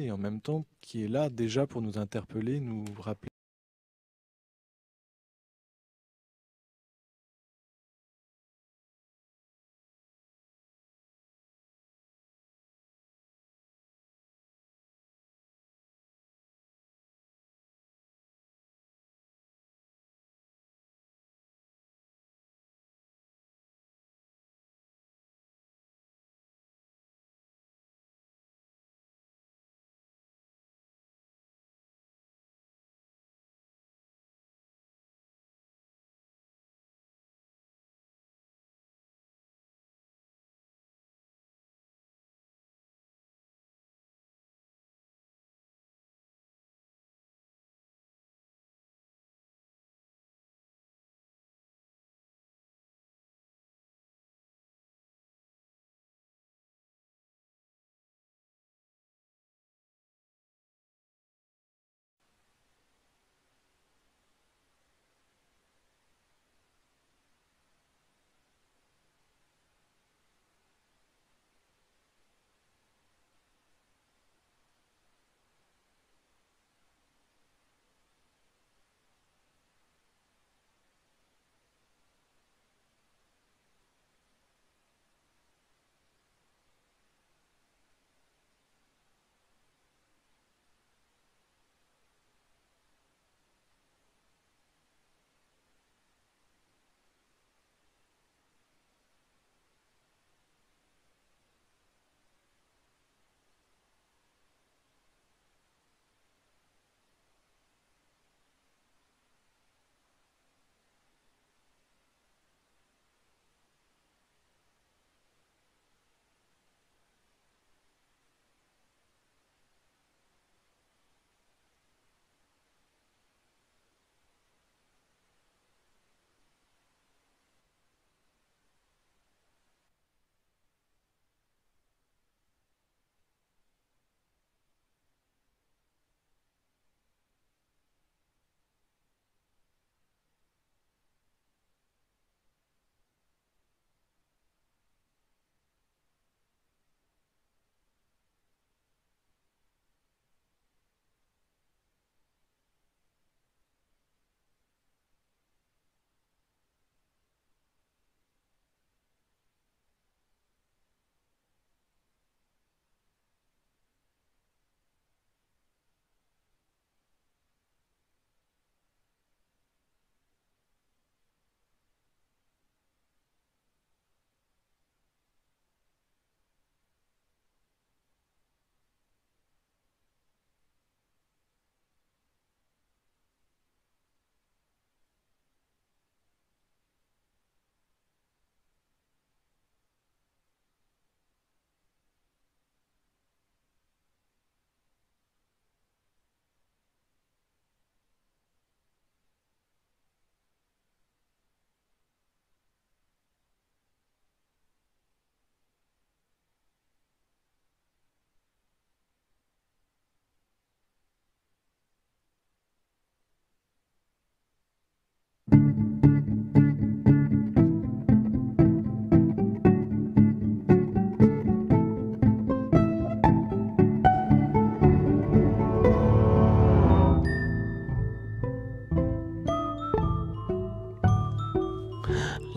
et en même temps qui est là déjà pour nous interpeller, nous rappeler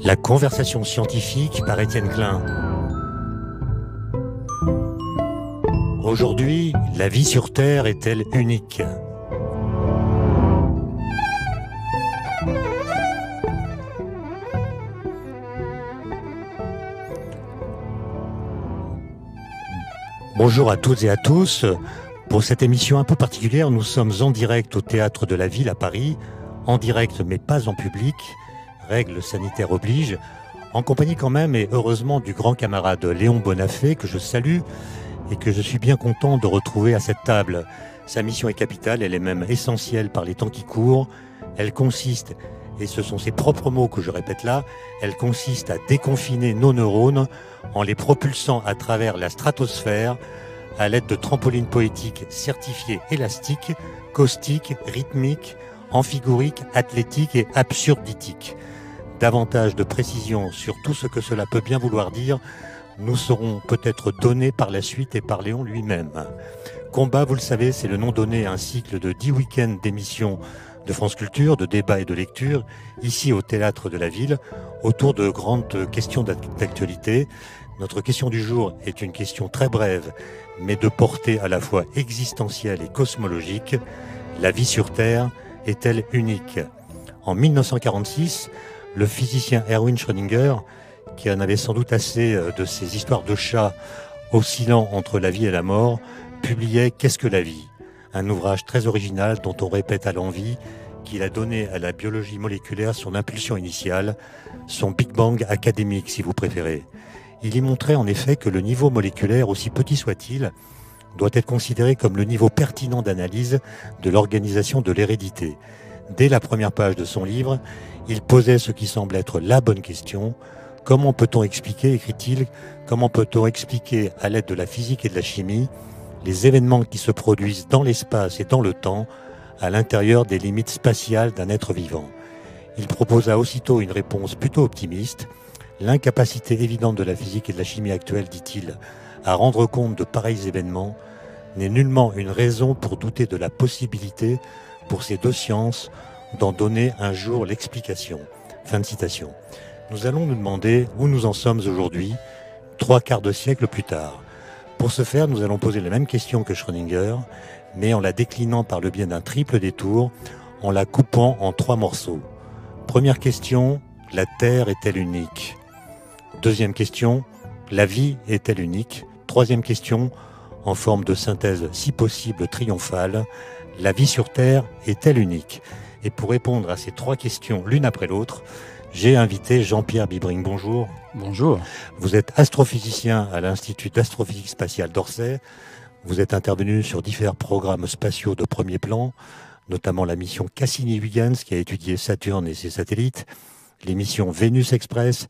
La conversation scientifique par Étienne Klein. Aujourd'hui, la vie sur Terre est-elle unique Bonjour à toutes et à tous. Pour cette émission un peu particulière, nous sommes en direct au Théâtre de la Ville à Paris, en direct mais pas en public, règles sanitaires obligent, en compagnie quand même et heureusement du grand camarade Léon Bonafé que je salue et que je suis bien content de retrouver à cette table. Sa mission est capitale, elle est même essentielle par les temps qui courent. Elle consiste, et ce sont ses propres mots que je répète là, elle consiste à déconfiner nos neurones en les propulsant à travers la stratosphère à l'aide de trampolines poétiques certifiées élastiques, caustiques, rythmiques, amphigouriques, athlétiques et absurditiques davantage de précisions sur tout ce que cela peut bien vouloir dire nous serons peut-être donnés par la suite et par Léon lui-même. Combat, vous le savez, c'est le nom donné à un cycle de dix week-ends d'émissions de France Culture, de débats et de lectures, ici au théâtre de la ville, autour de grandes questions d'actualité. Notre question du jour est une question très brève, mais de portée à la fois existentielle et cosmologique. La vie sur Terre est-elle unique En 1946, le physicien Erwin Schrödinger, qui en avait sans doute assez euh, de ces histoires de chats oscillant entre la vie et la mort, publiait Qu'est-ce que la vie un ouvrage très original dont on répète à l'envie qu'il a donné à la biologie moléculaire son impulsion initiale, son Big Bang académique si vous préférez. Il y montrait en effet que le niveau moléculaire, aussi petit soit-il, doit être considéré comme le niveau pertinent d'analyse de l'organisation de l'hérédité. Dès la première page de son livre, il posait ce qui semble être la bonne question. Comment peut-on expliquer, écrit-il, comment peut-on expliquer à l'aide de la physique et de la chimie les événements qui se produisent dans l'espace et dans le temps à l'intérieur des limites spatiales d'un être vivant Il proposa aussitôt une réponse plutôt optimiste. L'incapacité évidente de la physique et de la chimie actuelle, dit-il, à rendre compte de pareils événements n'est nullement une raison pour douter de la possibilité pour ces deux sciences d'en donner un jour l'explication. Fin de citation. Nous allons nous demander où nous en sommes aujourd'hui, trois quarts de siècle plus tard. Pour ce faire, nous allons poser la même question que Schrödinger, mais en la déclinant par le biais d'un triple détour, en la coupant en trois morceaux. Première question, la Terre est-elle unique Deuxième question, la vie est-elle unique Troisième question, en forme de synthèse si possible triomphale, la vie sur Terre est-elle unique et pour répondre à ces trois questions l'une après l'autre, j'ai invité Jean-Pierre Bibring. Bonjour. Bonjour. Vous êtes astrophysicien à l'Institut d'astrophysique spatiale d'Orsay. Vous êtes intervenu sur différents programmes spatiaux de premier plan, notamment la mission Cassini-Huygens qui a étudié Saturne et ses satellites, les missions Vénus Express,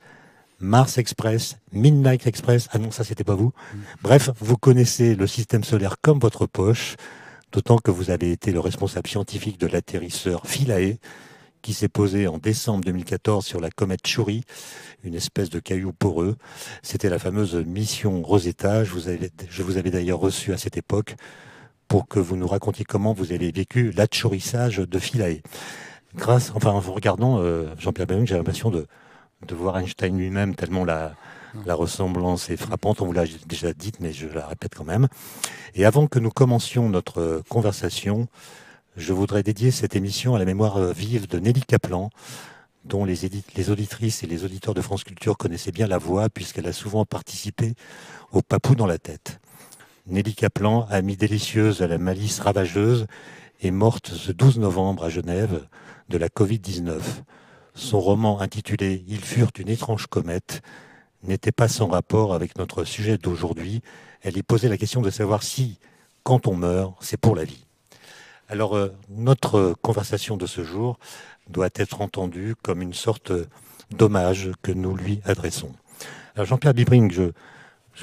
Mars Express, Midnight Express. Ah non, ça c'était pas vous. Mm. Bref, vous connaissez le système solaire comme votre poche d'autant que vous avez été le responsable scientifique de l'atterrisseur Philae, qui s'est posé en décembre 2014 sur la comète Chury, une espèce de caillou poreux. C'était la fameuse mission Rosetta. Je vous avais, je vous avais d'ailleurs reçu à cette époque pour que vous nous racontiez comment vous avez vécu l'atchourissage de Philae. Grâce, enfin, en vous regardant, euh, Jean-Pierre Bellamy, j'ai l'impression de, de voir Einstein lui-même tellement la, la ressemblance est frappante, on vous l'a déjà dite, mais je la répète quand même. Et avant que nous commencions notre conversation, je voudrais dédier cette émission à la mémoire vive de Nelly Kaplan, dont les, auditrices et les auditeurs de France Culture connaissaient bien la voix, puisqu'elle a souvent participé au papou dans la tête. Nelly Kaplan, amie délicieuse à la malice ravageuse, est morte ce 12 novembre à Genève de la Covid-19. Son roman intitulé Ils furent une étrange comète n'était pas sans rapport avec notre sujet d'aujourd'hui. Elle y posait la question de savoir si, quand on meurt, c'est pour la vie. Alors, euh, notre conversation de ce jour doit être entendue comme une sorte d'hommage que nous lui adressons. Alors, Jean-Pierre Bibring, je,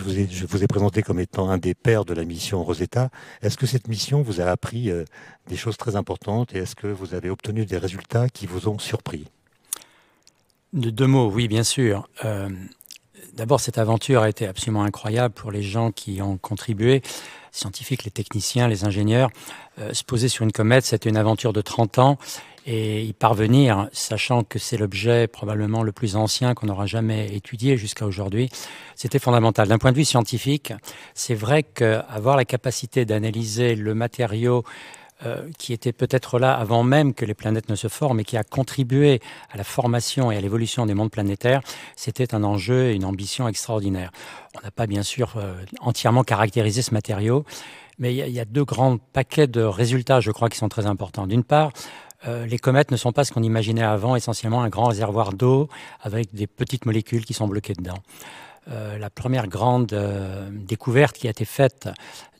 vous ai, présenté comme étant un des pères de la mission Rosetta. Est-ce que cette mission vous a appris euh, des choses très importantes et est-ce que vous avez obtenu des résultats qui vous ont surpris De deux mots, oui, bien sûr. Euh, D'abord, cette aventure a été absolument incroyable pour les gens qui ont contribué, scientifiques, les techniciens, les ingénieurs. Euh, se poser sur une comète, c'était une aventure de 30 ans et y parvenir, sachant que c'est l'objet probablement le plus ancien qu'on aura jamais étudié jusqu'à aujourd'hui, c'était fondamental. D'un point de vue scientifique, c'est vrai qu'avoir la capacité d'analyser le matériau euh, qui était peut-être là avant même que les planètes ne se forment et qui a contribué à la formation et à l'évolution des mondes planétaires, c'était un enjeu et une ambition extraordinaire. On n'a pas bien sûr euh, entièrement caractérisé ce matériau, mais il y, a deux grands paquets de résultats, je crois, qui sont très importants. D'une part, euh, les comètes ne sont pas ce qu'on imaginait avant, essentiellement un grand réservoir d'eau avec des petites molécules qui sont bloquées dedans. Euh, la première grande euh, découverte qui a été faite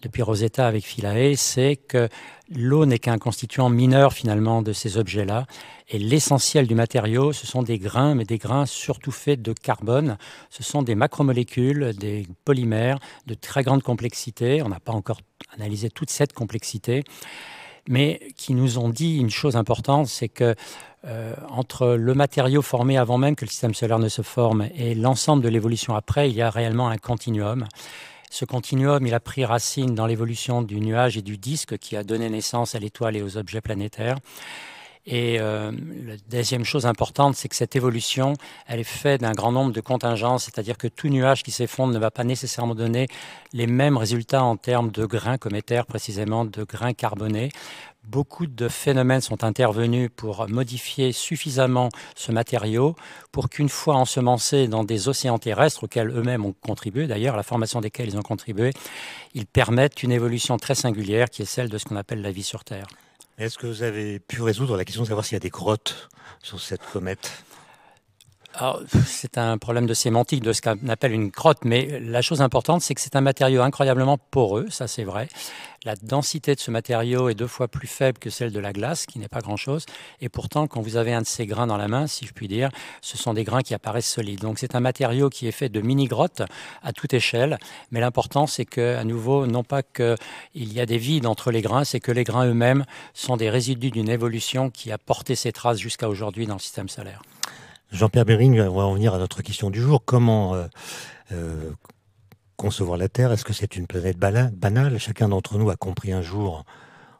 depuis Rosetta avec Philae, c'est que l'eau n'est qu'un constituant mineur finalement de ces objets-là. Et l'essentiel du matériau, ce sont des grains, mais des grains surtout faits de carbone. Ce sont des macromolécules, des polymères de très grande complexité. On n'a pas encore analysé toute cette complexité mais qui nous ont dit une chose importante, c'est que euh, entre le matériau formé avant même que le système solaire ne se forme et l'ensemble de l'évolution après, il y a réellement un continuum. Ce continuum, il a pris racine dans l'évolution du nuage et du disque qui a donné naissance à l'étoile et aux objets planétaires. Et euh, la deuxième chose importante, c'est que cette évolution, elle est faite d'un grand nombre de contingences, c'est-à-dire que tout nuage qui s'effondre ne va pas nécessairement donner les mêmes résultats en termes de grains cométaires, précisément de grains carbonés. Beaucoup de phénomènes sont intervenus pour modifier suffisamment ce matériau pour qu'une fois ensemencé dans des océans terrestres auxquels eux-mêmes ont contribué, d'ailleurs, la formation desquels ils ont contribué, ils permettent une évolution très singulière qui est celle de ce qu'on appelle la vie sur Terre. Est-ce que vous avez pu résoudre la question de savoir s'il y a des grottes sur cette comète c'est un problème de sémantique de ce qu'on appelle une crotte, mais la chose importante, c'est que c'est un matériau incroyablement poreux, ça c'est vrai. La densité de ce matériau est deux fois plus faible que celle de la glace, qui n'est pas grand-chose. Et pourtant, quand vous avez un de ces grains dans la main, si je puis dire, ce sont des grains qui apparaissent solides. Donc c'est un matériau qui est fait de mini-grottes à toute échelle. Mais l'important, c'est qu'à nouveau, non pas qu'il y a des vides entre les grains, c'est que les grains eux-mêmes sont des résidus d'une évolution qui a porté ses traces jusqu'à aujourd'hui dans le système solaire. Jean-Pierre Bering, on va en venir à notre question du jour. Comment euh, euh, concevoir la Terre Est-ce que c'est une planète banale Chacun d'entre nous a compris un jour,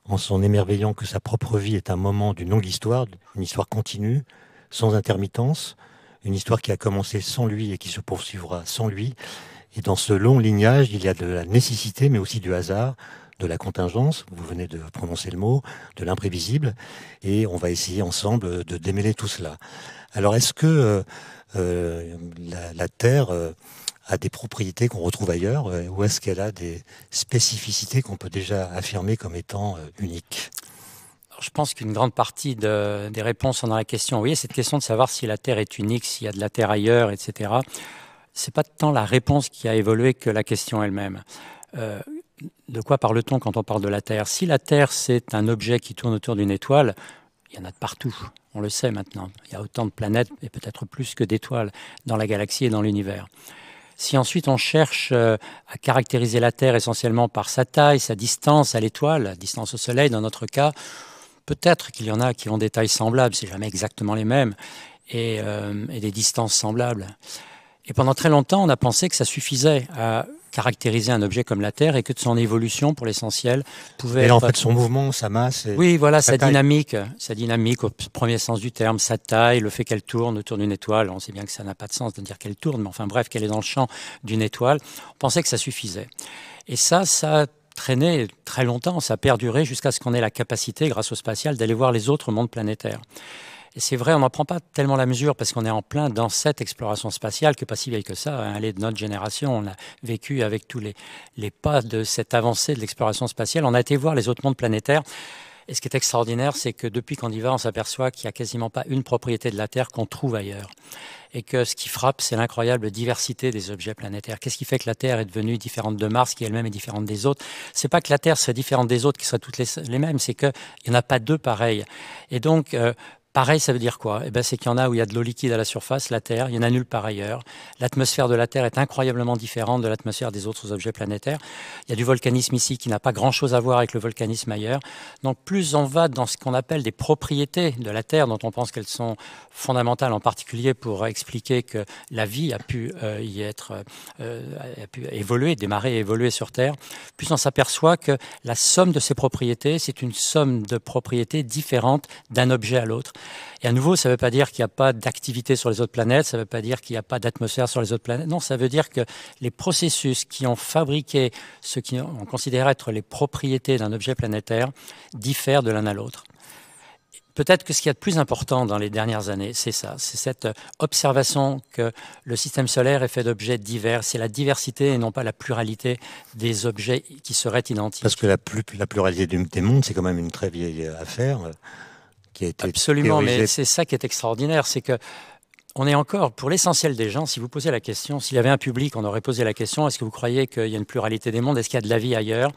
en s'en émerveillant, que sa propre vie est un moment d'une longue histoire, une histoire continue, sans intermittence, une histoire qui a commencé sans lui et qui se poursuivra sans lui. Et dans ce long lignage, il y a de la nécessité, mais aussi du hasard, de la contingence, vous venez de prononcer le mot, de l'imprévisible, et on va essayer ensemble de démêler tout cela. Alors est-ce que euh, euh, la, Terre euh, a des propriétés qu'on retrouve ailleurs ou est-ce qu'elle a des spécificités qu'on peut déjà affirmer comme étant uniques je pense qu'une grande partie des réponses sont dans la question. Vous voyez, cette question de savoir si la Terre est unique, s'il y a de la Terre ailleurs, etc., c'est pas tant la réponse qui a évolué que la question elle-même. de quoi parle-t-on quand on parle de la Terre Si la Terre, c'est un objet qui tourne autour d'une étoile, il y en a de partout, on le sait maintenant. Il y a autant de planètes et peut-être plus que d'étoiles dans la galaxie et dans l'univers. Si ensuite on cherche euh, à caractériser la Terre essentiellement par sa taille, sa distance à l'étoile, distance au Soleil dans notre cas, peut-être qu'il y en a qui ont des tailles semblables, c'est jamais exactement les mêmes, et, euh, et des distances semblables. Et pendant très longtemps, on a pensé que ça suffisait à caractériser un objet comme la Terre et que de son évolution, pour l'essentiel, pouvait. Et en fait, son mouvement, sa masse. Oui, voilà, sa, dynamique, sa dynamique au premier sens du terme, sa taille, le fait qu'elle tourne autour d'une étoile. On sait bien que ça n'a pas de sens de dire qu'elle tourne, mais enfin bref, qu'elle est dans le champ d'une étoile. On pensait que ça suffisait. Et ça, ça traîné très longtemps, ça a perduré jusqu'à ce qu'on ait la capacité, grâce au spatial, d'aller voir les autres mondes planétaires. Et c'est vrai, on n'en prend pas tellement la mesure parce qu'on est en plein dans cette exploration spatiale que n'est pas si vieille que ça. Hein. Elle est de notre génération. On a vécu avec tous les, pas de cette avancée de l'exploration spatiale. On a été voir les autres mondes planétaires. Et ce qui est extraordinaire, c'est que depuis qu'on y va, on s'aperçoit qu'il n'y a quasiment pas une propriété de la Terre qu'on trouve ailleurs. Et que ce qui frappe, c'est l'incroyable diversité des objets planétaires. Qu'est-ce qui fait que la Terre est devenue différente de Mars, qui elle-même est différente des autres C'est pas que la Terre serait différente des autres, qui seraient toutes les, mêmes, c'est qu'il n'y en a pas deux pareils. Et donc, euh, Pareil, ça veut dire quoi eh ben, C'est qu'il y en a où il y a de l'eau liquide à la surface, la Terre, il y en a nulle part ailleurs. L'atmosphère de la Terre est incroyablement différente de l'atmosphère des autres objets planétaires. Il y a du volcanisme ici qui n'a pas grand-chose à voir avec le volcanisme ailleurs. Donc plus on va dans ce qu'on appelle des propriétés de la Terre, dont on pense qu'elles sont fondamentales, en particulier pour expliquer que la vie a pu euh, y être, euh, euh, a pu évoluer, démarrer et évoluer sur Terre, plus on s'aperçoit que la somme de ces propriétés, c'est une somme de propriétés différentes d'un objet à l'autre. Et à nouveau, ça ne veut pas dire qu'il n'y a pas d'activité sur les autres planètes, ça ne veut pas dire qu'il n'y a pas d'atmosphère sur les autres planètes. Non, ça veut dire que les processus qui ont fabriqué ce qu'on considère être les propriétés d'un objet planétaire diffèrent de l'un à l'autre. Peut-être que ce qu'il y a de plus important dans les dernières années, c'est ça, c'est cette observation que le système solaire est fait d'objets divers. C'est la diversité et non pas la pluralité des objets qui seraient identiques. Parce que la, la pluralité des mondes, c'est quand même une très vieille affaire. Absolument, mais c'est ça qui est extraordinaire, c'est que on est encore, pour l'essentiel des gens, si vous posez la question, s'il y avait un public, on aurait posé la question, est-ce que vous croyez qu'il y a une pluralité des mondes, est-ce qu'il y a de la vie ailleurs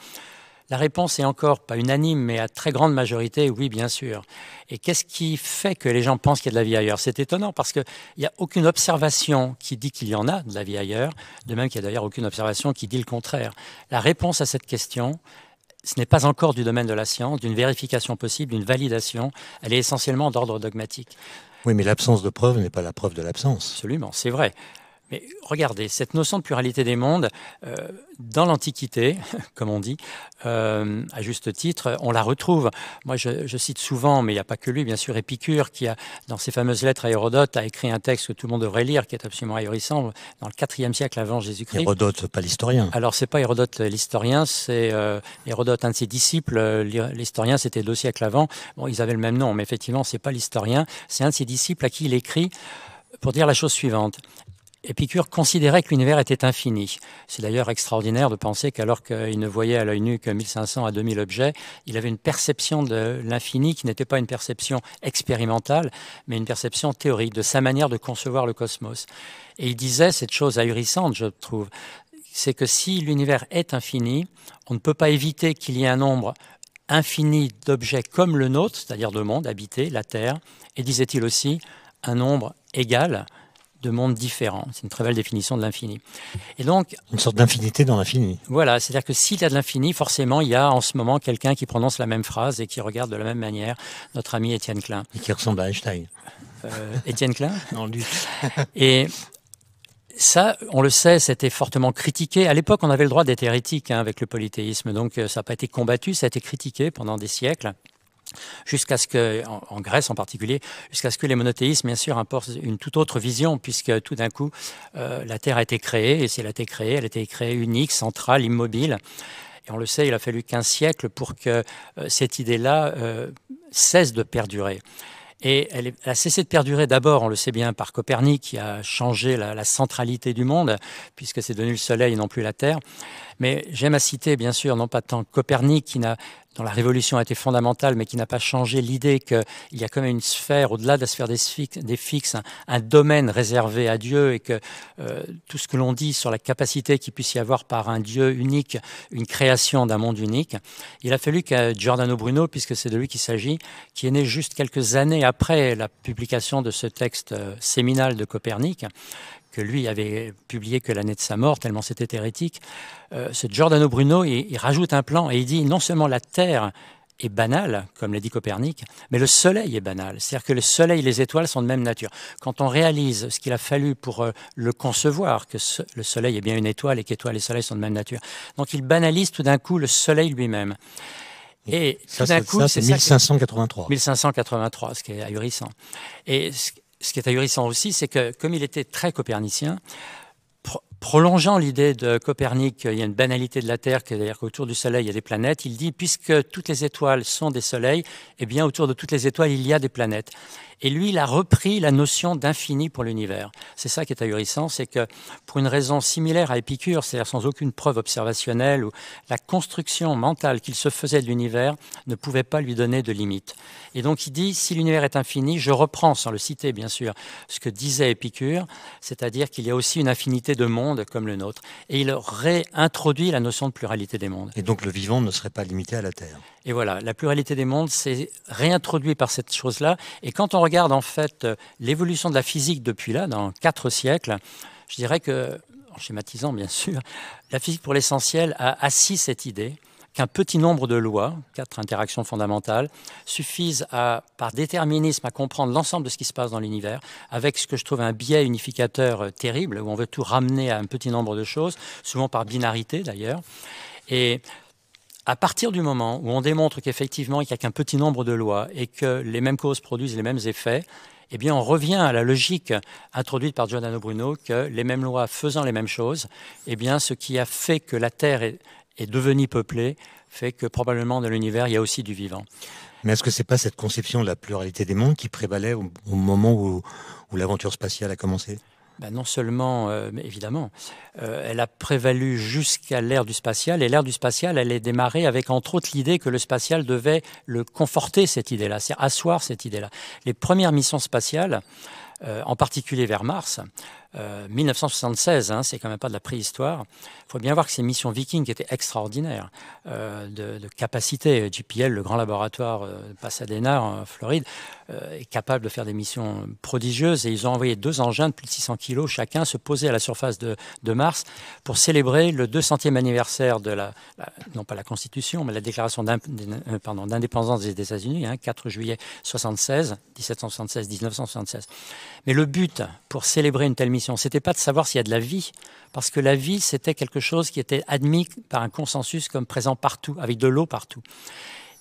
la réponse est encore pas unanime, mais à très grande majorité, oui, bien sûr. Et qu'est-ce qui fait que les gens pensent qu'il y a de la vie ailleurs C'est étonnant parce qu'il n'y a aucune observation qui dit qu'il y en a de la vie ailleurs, de même qu'il n'y a d'ailleurs aucune observation qui dit le contraire. La réponse à cette question, ce n'est pas encore du domaine de la science, d'une vérification possible, d'une validation. Elle est essentiellement d'ordre dogmatique. Oui, mais l'absence de preuve n'est pas la preuve de l'absence. Absolument, c'est vrai. Mais regardez, cette notion de pluralité des mondes, euh, dans l'Antiquité, comme on dit, euh, à juste titre, on la retrouve. Moi, je, cite souvent, mais il n'y a pas que lui, bien sûr, Épicure, qui a, dans ses fameuses lettres à Hérodote, a écrit un texte que tout le monde devrait lire, qui est absolument ahurissant, dans le IVe siècle avant Jésus-Christ. Hérodote, pas l'historien. Alors, ce n'est pas Hérodote euh, l'historien, c'est Hérodote, un de ses disciples. L'historien, c'était deux siècles avant. Bon, ils avaient le même nom, mais effectivement, ce n'est pas l'historien, c'est un de ses disciples à qui il écrit pour dire la chose suivante. Épicure considérait que l'univers était infini. C'est d'ailleurs extraordinaire de penser qu'alors qu'il ne voyait à l'œil nu que 1500 à 2000 objets, il avait une perception de l'infini qui n'était pas une perception expérimentale, mais une perception théorique de sa manière de concevoir le cosmos. Et il disait cette chose ahurissante, je trouve, c'est que si l'univers est infini, on ne peut pas éviter qu'il y ait un nombre infini d'objets comme le nôtre, c'est-à-dire de monde habités, la Terre, et disait-il aussi, un nombre égal de mondes différents. C'est une très belle définition de l'infini. Et donc une sorte d'infinité dans l'infini. Voilà, c'est-à-dire que s'il y a de l'infini, forcément, il y a en ce moment quelqu'un qui prononce la même phrase et qui regarde de la même manière notre ami Étienne Klein. Et qui ressemble à Einstein. Euh, Étienne Klein Non, lui. et ça, on le sait, c'était fortement critiqué. À l'époque, on avait le droit d'être hérétique hein, avec le polythéisme, donc euh, ça n'a pas été combattu, ça a été critiqué pendant des siècles jusqu'à ce que, en Grèce en particulier, jusqu'à ce que les monothéismes, bien sûr, importent une toute autre vision, puisque tout d'un coup, euh, la Terre a été créée, et si elle a été créée, elle a été créée unique, centrale, immobile. Et on le sait, il a fallu qu'un siècles pour que euh, cette idée-là euh, cesse de perdurer. Et elle, a cessé de perdurer d'abord, on le sait bien, par Copernic, qui a changé la, la centralité du monde, puisque c'est devenu le Soleil et non plus la Terre. Mais j'aime à citer, bien sûr, non pas tant Copernic, qui n'a dont la révolution a été fondamentale, mais qui n'a pas changé l'idée qu'il y a quand même une sphère, au-delà de la sphère des, fixes, un, domaine réservé à Dieu, et que euh, tout ce que l'on dit sur la capacité qu'il puisse y avoir par un Dieu unique, une création d'un monde unique, il a fallu que Giordano Bruno, puisque c'est de lui qu'il s'agit, qui est né juste quelques années après la publication de ce texte euh, séminal de Copernic, que lui avait publié que l'année de sa mort, tellement c'était hérétique, euh, ce Giordano Bruno, il, rajoute un plan et il dit non seulement la Terre est banale, comme l'a dit Copernic, mais le Soleil est banal. C'est-à-dire que le Soleil et les étoiles sont de même nature. Quand on réalise ce qu'il a fallu pour euh, le concevoir, que le Soleil est bien une étoile et qu'étoiles et Soleil sont de même nature, donc il banalise tout d'un coup le Soleil lui-même. Et ça, tout d'un coup, c'est 1583. 1583, ce qui est ahurissant. Et ce qui est ahurissant aussi, c'est que comme il était très copernicien, prolongeant l'idée de Copernic, il y a une banalité de la Terre, c'est-à-dire qu'autour du Soleil, il y a des planètes. Il dit, puisque toutes les étoiles sont des soleils, eh bien, autour de toutes les étoiles, il y a des planètes. Et lui, il a repris la notion d'infini pour l'univers. C'est ça qui est ahurissant, c'est que pour une raison similaire à Épicure, c'est-à-dire sans aucune preuve observationnelle, ou la construction mentale qu'il se faisait de l'univers ne pouvait pas lui donner de limite. Et donc il dit, si l'univers est infini, je reprends, sans le citer bien sûr, ce que disait Épicure, c'est-à-dire qu'il y a aussi une infinité de mondes comme le nôtre. Et il réintroduit la notion de pluralité des mondes. Et donc le vivant ne serait pas limité à la Terre. Et voilà, la pluralité des mondes, s'est réintroduite par cette chose-là. Et quand on regarde en fait euh, l'évolution de la physique depuis là, dans quatre siècles, je dirais que, en schématisant bien sûr, la physique pour l'essentiel a assis cette idée qu'un petit nombre de lois, quatre interactions fondamentales, suffisent à, par déterminisme à comprendre l'ensemble de ce qui se passe dans l'univers, avec ce que je trouve un biais unificateur euh, terrible, où on veut tout ramener à un petit nombre de choses, souvent par binarité d'ailleurs. Et à partir du moment où on démontre qu'effectivement il n'y a qu'un petit nombre de lois et que les mêmes causes produisent les mêmes effets, eh bien, on revient à la logique introduite par Giordano Bruno que les mêmes lois faisant les mêmes choses, eh bien, ce qui a fait que la Terre et devenu peuplé fait que probablement dans l'univers, il y a aussi du vivant. Mais est-ce que c'est pas cette conception de la pluralité des mondes qui prévalait au, moment où, l'aventure spatiale a commencé ben, non seulement, euh, mais évidemment, euh, elle a prévalu jusqu'à l'ère du spatial, et l'ère du spatial, elle est démarrée avec, entre autres, l'idée que le spatial devait le conforter, cette idée-là, c'est asseoir cette idée-là. Les premières missions spatiales, euh, en particulier vers Mars, 1976, euh, hein, c'est quand même pas de la préhistoire. Il faut bien voir que ces missions vikings étaient extraordinaires euh, de, capacité. JPL, le grand laboratoire euh, Pasadena en Floride, est capable de faire des missions prodigieuses et ils ont envoyé deux engins de plus de 600 kilos chacun se poser à la surface de, Mars pour célébrer le 200e anniversaire de la, non pas la Constitution, mais la déclaration d'indépendance des États-Unis, 4 hein, juillet 76, 1776, 1976. Mais le but pour célébrer une telle mission ce C'était pas de savoir s'il y a de la vie, parce que la vie, c'était quelque chose qui était admis par un consensus comme présent partout, avec de l'eau partout.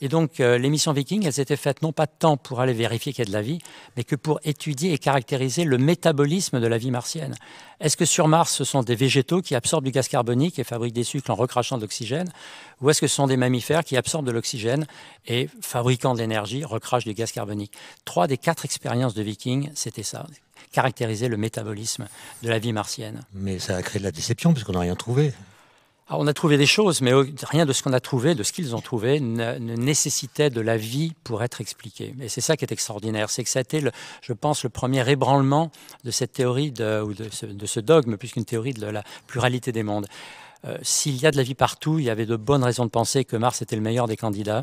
Et donc, euh, les missions vikings, elles étaient faites non pas tant pour aller vérifier qu'il y a de la vie, mais que pour étudier et caractériser le métabolisme de la vie martienne. Est-ce que sur Mars, ce sont des végétaux qui absorbent du gaz carbonique et fabriquent des sucres en recrachant de l'oxygène Ou est-ce que ce sont des mammifères qui absorbent de l'oxygène et, fabriquant de l'énergie, recrachent du gaz carbonique Trois des quatre expériences de vikings, c'était ça caractériser le métabolisme de la vie martienne. Mais ça a créé de la déception puisqu'on n'a rien trouvé. on a trouvé des choses, mais rien de ce qu'on a trouvé, de ce qu'ils ont trouvé, ne, nécessitait de la vie pour être expliqué. Et c'est ça qui est extraordinaire, c'est que ça a été, je pense, le premier ébranlement de cette théorie de, ou de ce, dogme, plus qu'une théorie de la pluralité des mondes. Euh, s'il y a de la vie partout, il y avait de bonnes raisons de penser que Mars était le meilleur des candidats.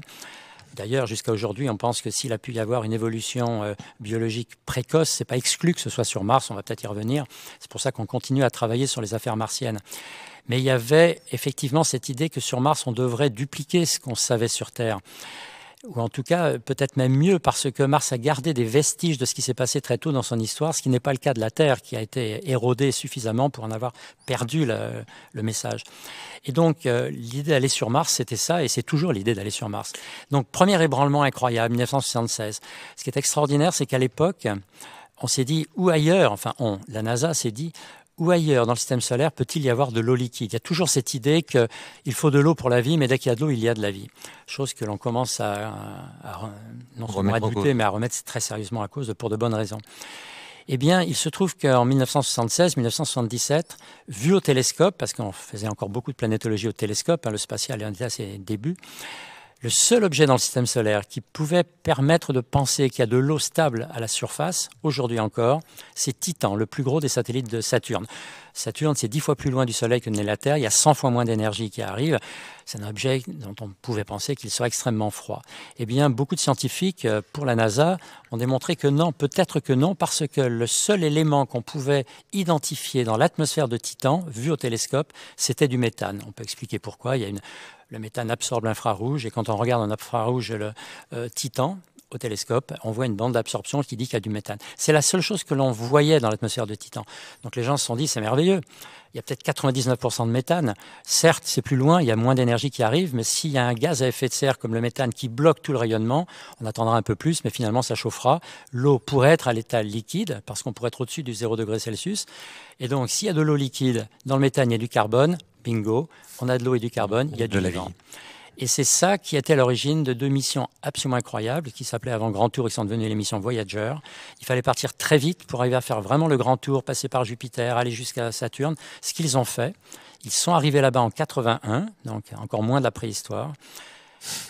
D'ailleurs, jusqu'à aujourd'hui, on pense que s'il a pu y avoir une évolution euh, biologique précoce, c'est pas exclu que ce soit sur Mars, on va peut-être y revenir. C'est pour ça qu'on continue à travailler sur les affaires martiennes. Mais il y avait effectivement cette idée que sur Mars, on devrait dupliquer ce qu'on savait sur Terre ou en tout cas euh, peut-être même mieux, parce que Mars a gardé des vestiges de ce qui s'est passé très tôt dans son histoire, ce qui n'est pas le cas de la Terre, qui a été érodée suffisamment pour en avoir perdu le, message. Et donc euh, l'idée d'aller sur Mars, c'était ça, et c'est toujours l'idée d'aller sur Mars. Donc premier ébranlement incroyable, 1976. Ce qui est extraordinaire, c'est qu'à l'époque, on s'est dit, ou ailleurs, enfin on, la NASA s'est dit, ou ailleurs dans le système solaire peut-il y avoir de l'eau liquide Il y a toujours cette idée qu'il faut de l'eau pour la vie, mais dès qu'il y a de l'eau, il y a de la vie. Chose que l'on commence à, mais à remettre très sérieusement à cause pour de bonnes raisons. Eh bien, il se trouve qu'en 1976-1977, vu au télescope, parce qu'on faisait encore beaucoup de planétologie au télescope, hein, le spatial est à ses débuts, le seul objet dans le système solaire qui pouvait permettre de penser qu'il y a de l'eau stable à la surface, aujourd'hui encore, c'est Titan, le plus gros des satellites de Saturne. Saturne, c'est dix fois plus loin du Soleil que n'est la Terre, il y a cent fois moins d'énergie qui arrive. C'est un objet dont on pouvait penser qu'il serait extrêmement froid. Eh bien, beaucoup de scientifiques euh, pour la NASA ont démontré que non, peut-être que non, parce que le seul élément qu'on pouvait identifier dans l'atmosphère de Titan, vu au télescope, c'était du méthane. On peut expliquer pourquoi. Il y a une le méthane absorbe l'infrarouge et quand on regarde en infrarouge le euh, Titan au télescope, on voit une bande d'absorption qui dit qu'il y a du méthane. C'est la seule chose que l'on voyait dans l'atmosphère de Titan. Donc les gens se sont dit c'est merveilleux. Il y a peut-être 99% de méthane. Certes, c'est plus loin, il y a moins d'énergie qui arrive, mais s'il y a un gaz à effet de serre comme le méthane qui bloque tout le rayonnement, on attendra un peu plus, mais finalement ça chauffera. L'eau pourrait être à l'état liquide parce qu'on pourrait être au-dessus du 0 degré Celsius. Et donc s'il y a de l'eau liquide, dans le méthane il y a du carbone, bingo, on a de l'eau et du carbone, il y a du vivant. Et c'est ça qui était à l'origine de deux missions absolument incroyables, qui s'appelaient avant Grand Tour, qui sont devenues les missions Voyager. Il fallait partir très vite pour arriver à faire vraiment le Grand Tour, passer par Jupiter, aller jusqu'à Saturne, ce qu'ils ont fait. Ils sont arrivés là-bas en 81, donc encore moins de la préhistoire.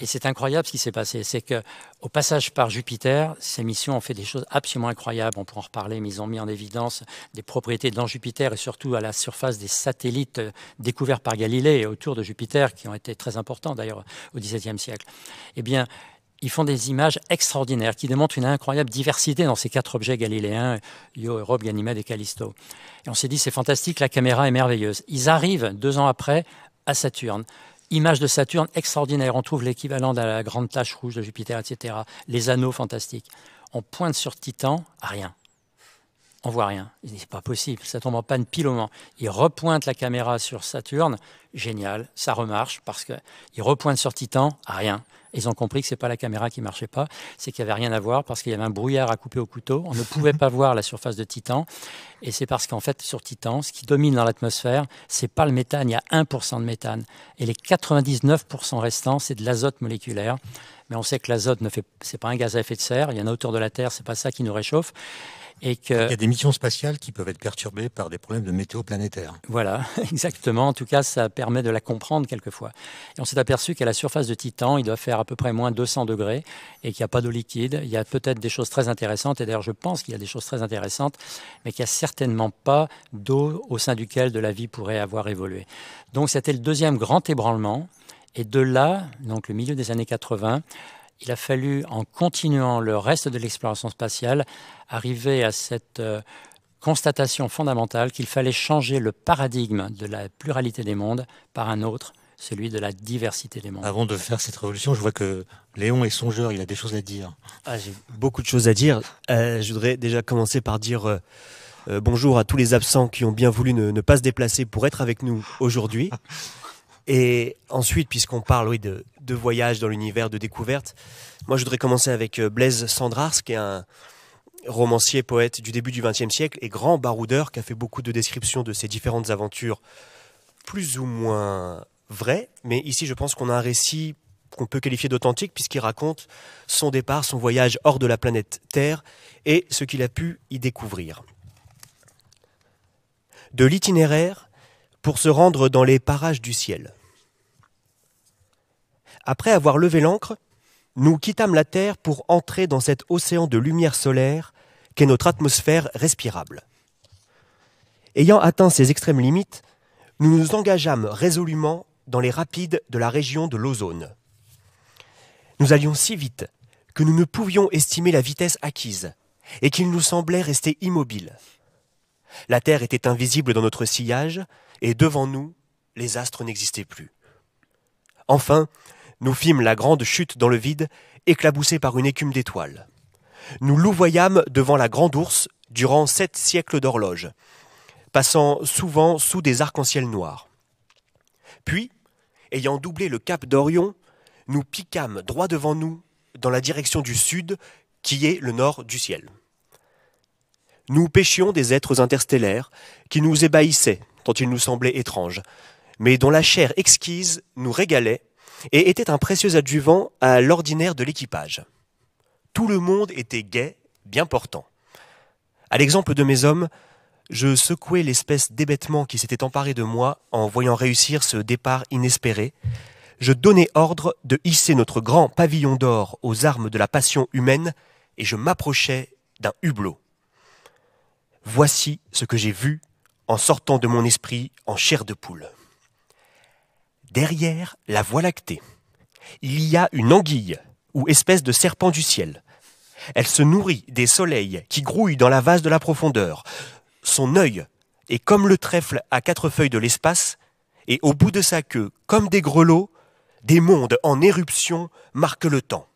Et c'est incroyable ce qui s'est passé. C'est que au passage par Jupiter, ces missions ont fait des choses absolument incroyables. On pourra en reparler, mais ils ont mis en évidence des propriétés dans Jupiter et surtout à la surface des satellites euh, découverts par Galilée et autour de Jupiter, qui ont été très importants d'ailleurs au XVIIe siècle. Eh bien, ils font des images extraordinaires qui démontrent une incroyable diversité dans ces quatre objets galiléens, Io, Europe, Ganymède et Callisto. Et on s'est dit, c'est fantastique, la caméra est merveilleuse. Ils arrivent, deux ans après, à Saturne. Image de Saturne extraordinaire. On trouve l'équivalent de la grande tache rouge de Jupiter, etc. Les anneaux fantastiques. On pointe sur Titan, rien on voit rien. c'est pas possible, ça tombe en panne pile au moment. Il repointe la caméra sur Saturne, génial, ça remarche, parce qu'ils repointe sur Titan, ah, rien. Ils ont compris que c'est pas la caméra qui marchait pas, c'est qu'il n'y avait rien à voir, parce qu'il y avait un brouillard à couper au couteau, on ne pouvait pas voir la surface de Titan, et c'est parce qu'en fait, sur Titan, ce qui domine dans l'atmosphère, c'est pas le méthane, il y a 1% de méthane, et les 99% restants, c'est de l'azote moléculaire, mais on sait que l'azote ne fait, pas un gaz à effet de serre, il y en a autour de la Terre, c'est pas ça qui nous réchauffe, et que, Il y a des missions spatiales qui peuvent être perturbées par des problèmes de météo planétaire. Voilà, exactement. En tout cas, ça permet de la comprendre quelquefois. Et on s'est aperçu qu'à la surface de Titan, il doit faire à peu près moins 200 degrés et qu'il n'y a pas d'eau liquide. Il y a peut-être des choses très intéressantes, et d'ailleurs je pense qu'il y a des choses très intéressantes, mais qu'il n'y a certainement pas d'eau au sein duquel de la vie pourrait avoir évolué. Donc c'était le deuxième grand ébranlement. Et de là, donc le milieu des années 80, il a fallu, en continuant le reste de l'exploration spatiale, arriver à cette euh, constatation fondamentale qu'il fallait changer le paradigme de la pluralité des mondes par un autre, celui de la diversité des mondes. Avant de faire cette révolution, je vois que Léon est songeur, il a des choses à dire. Ah, j'ai beaucoup de choses à dire. Euh, je voudrais déjà commencer par dire euh, bonjour à tous les absents qui ont bien voulu ne pas se déplacer pour être avec nous aujourd'hui. Et ensuite, puisqu'on parle de, de voyage dans l'univers de découverte, moi je voudrais commencer avec euh, Blaise Sandrars, qui est un romancier, poète du début du XXe siècle et grand baroudeur qui a fait beaucoup de descriptions de ses différentes aventures, plus ou moins vraies. Mais ici, je pense qu'on a un récit qu'on peut qualifier d'authentique puisqu'il raconte son départ, son voyage hors de la planète Terre et ce qu'il a pu y découvrir. De l'itinéraire pour se rendre dans les parages du ciel. Après avoir levé l'ancre, nous quittâmes la Terre pour entrer dans cet océan de lumière solaire qu'est notre atmosphère respirable. Ayant atteint ses extrêmes limites, nous nous engageâmes résolument dans les rapides de la région de l'ozone. Nous allions si vite que nous ne pouvions estimer la vitesse acquise et qu'il nous semblait rester immobile. La Terre était invisible dans notre sillage et devant nous, les astres n'existaient plus. Enfin, nous fîmes la grande chute dans le vide, éclaboussée par une écume d'étoiles. Nous louvoyâmes devant la grande ours durant sept siècles d'horloge, passant souvent sous des arcs-en-ciel noirs. Puis, ayant doublé le cap d'Orion, nous piquâmes droit devant nous dans la direction du sud, qui est le nord du ciel. Nous pêchions des êtres interstellaires qui nous ébahissaient tant ils nous semblaient étranges, mais dont la chair exquise nous régalait et était un précieux adjuvant à l'ordinaire de l'équipage. Tout le monde était gai, bien portant. À l'exemple de mes hommes, je secouais l'espèce d'hébétement qui s'était emparé de moi en voyant réussir ce départ inespéré. Je donnais ordre de hisser notre grand pavillon d'or aux armes de la passion humaine et je m'approchais d'un hublot. Voici ce que j'ai vu en sortant de mon esprit en chair de poule. Derrière la Voie lactée, il y a une anguille, ou espèce de serpent du ciel. Elle se nourrit des soleils qui grouillent dans la vase de la profondeur. Son œil est comme le trèfle à quatre feuilles de l'espace, et au bout de sa queue, comme des grelots, des mondes en éruption marquent le temps.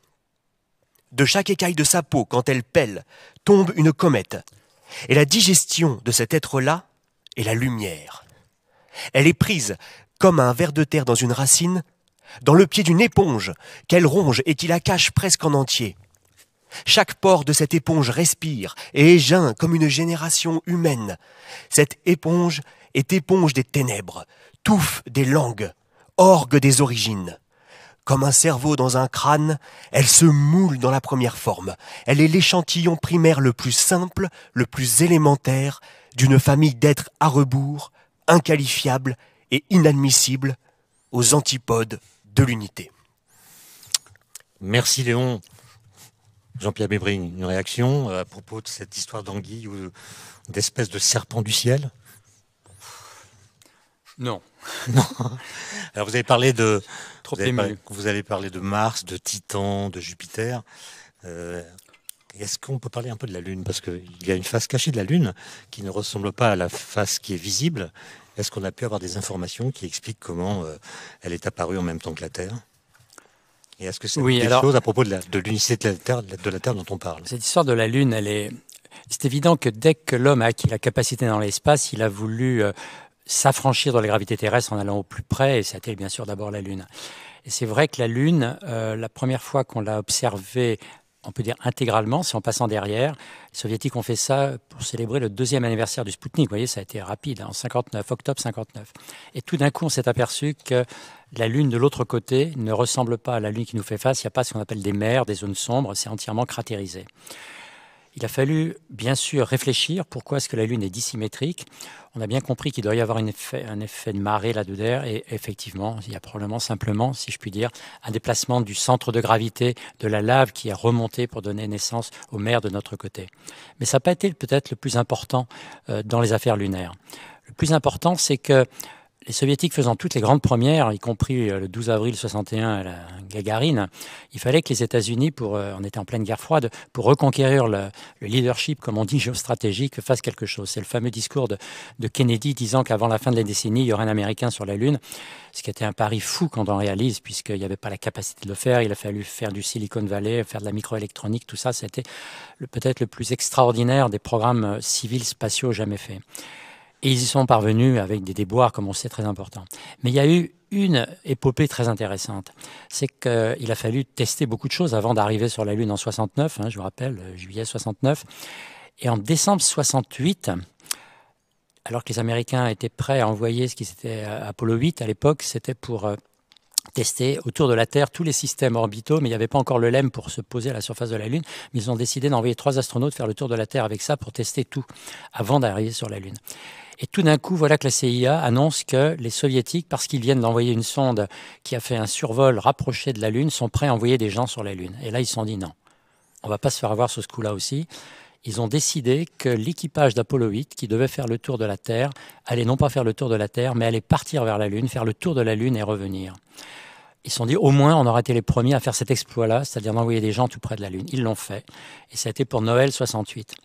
De chaque écaille de sa peau, quand elle pèle, tombe une comète. Et la digestion de cet être-là est la lumière. Elle est prise comme un ver de terre dans une racine, dans le pied d'une éponge qu'elle ronge et qui la cache presque en entier. Chaque pore de cette éponge respire et égeint comme une génération humaine. Cette éponge est éponge des ténèbres, touffe des langues, orgue des origines. Comme un cerveau dans un crâne, elle se moule dans la première forme. Elle est l'échantillon primaire le plus simple, le plus élémentaire, d'une famille d'êtres à rebours, inqualifiables et inadmissible aux antipodes de l'unité. Merci Léon. Jean-Pierre Bébring, une réaction euh, à propos de cette histoire d'anguille ou d'espèce de serpent du ciel Non. non. Alors vous avez parlé de vous, de Mars, de Titan, de Jupiter. Euh, est-ce qu'on peut parler un peu de la Lune Parce qu'il y a une face cachée de la Lune qui ne ressemble pas à la face qui est visible est-ce qu'on a pu avoir des informations qui expliquent comment euh, elle est apparue en même temps que la Terre Et est-ce que c'est oui, des choses à propos de l'unicité de, la Terre, de la Terre dont on parle Cette histoire de la Lune, elle est... C'est évident que dès que l'homme a acquis la capacité dans l'espace, il a voulu euh, s'affranchir de la gravité terrestre en allant au plus près, et ça a été bien sûr d'abord la Lune. Et c'est vrai que la Lune, euh, la première fois qu'on l'a observée on peut dire intégralement, c'est en passant derrière. Les Soviétiques ont fait ça pour célébrer le deuxième anniversaire du Spoutnik. Vous voyez, ça a été rapide, hein, en 59, octobre 59. Et tout d'un coup, on s'est aperçu que la Lune de l'autre côté ne ressemble pas à la Lune qui nous fait face. Il n'y a pas ce qu'on appelle des mers, des zones sombres. C'est entièrement cratérisé. Il a fallu bien sûr réfléchir pourquoi est-ce que la Lune est dissymétrique. On a bien compris qu'il doit y avoir un effet, un effet de marée là-dedans et effectivement, il y a probablement simplement, si je puis dire, un déplacement du centre de gravité de la lave qui a remonté pour donner naissance aux mers de notre côté. Mais ça n'a pas été peut-être le plus important euh, dans les affaires lunaires. Le plus important, c'est que les soviétiques faisant toutes les grandes premières, y compris euh, le 12 avril 61 à la Gagarine, il fallait que les États-Unis, pour euh, on était en pleine guerre froide, pour reconquérir le, leadership, comme on dit, géostratégique, fassent quelque chose. C'est le fameux discours de, de Kennedy disant qu'avant la fin de la décennie, il y aurait un Américain sur la Lune, ce qui était un pari fou quand on réalise, puisqu'il n'y avait pas la capacité de le faire. Il a fallu faire du Silicon Valley, faire de la microélectronique, tout ça, c'était peut-être le plus extraordinaire des programmes euh, civils spatiaux jamais faits. Et ils y sont parvenus avec des déboires, comme on sait, très importants. Mais il y a eu une épopée très intéressante. C'est qu'il a fallu tester beaucoup de choses avant d'arriver sur la Lune en 69, hein, je vous rappelle, euh, juillet 69. Et en décembre 68, alors que les Américains étaient prêts à envoyer ce qui s'était euh, Apollo 8 à l'époque, c'était pour euh, tester autour de la Terre tous les systèmes orbitaux, mais il n'y avait pas encore le LEM pour se poser à la surface de la Lune. Mais ils ont décidé d'envoyer trois astronautes faire le tour de la Terre avec ça pour tester tout avant d'arriver sur la Lune. Et tout d'un coup, voilà que la CIA annonce que les Soviétiques, parce qu'ils viennent d'envoyer une sonde qui a fait un survol rapproché de la Lune, sont prêts à envoyer des gens sur la Lune. Et là, ils se sont dit non, on va pas se faire avoir sur ce coup-là aussi. Ils ont décidé que l'équipage d'Apollo 8, qui devait faire le tour de la Terre, allait non pas faire le tour de la Terre, mais allait partir vers la Lune, faire le tour de la Lune et revenir. Ils se sont dit, au moins, on aurait été les premiers à faire cet exploit-là, c'est-à-dire d'envoyer des gens tout près de la Lune. Ils l'ont fait. Et ça a été pour Noël 68.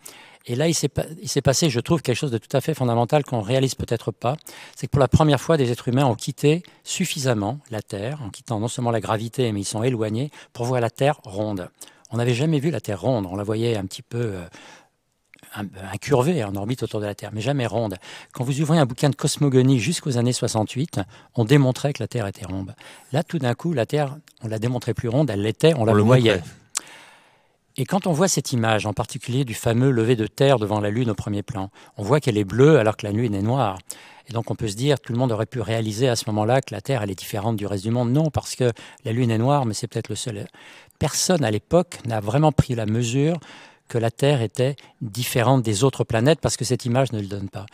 Et là, il s'est passé, je trouve, quelque chose de tout à fait fondamental qu'on réalise peut-être pas. C'est que pour la première fois, des êtres humains ont quitté suffisamment la Terre, en quittant non seulement la gravité, mais ils sont éloignés, pour voir la Terre ronde. On n'avait jamais vu la Terre ronde. On la voyait un petit peu euh, incurvée en orbite autour de la Terre, mais jamais ronde. Quand vous ouvrez un bouquin de cosmogonie jusqu'aux années 68, on démontrait que la Terre était ronde. Là, tout d'un coup, la Terre, on la démontrait plus ronde, elle l'était, on, la voyait. Et quand on voit cette image, en particulier du fameux lever de terre devant la Lune au premier plan, on voit qu'elle est bleue alors que la Lune est noire. Et donc on peut se dire, tout le monde aurait pu réaliser à ce moment-là que la Terre, elle est différente du reste du monde. Non, parce que la Lune est noire, mais c'est peut-être le seul. Personne à l'époque n'a vraiment pris la mesure que la Terre était différente des autres planètes, parce que cette image ne le donne pas.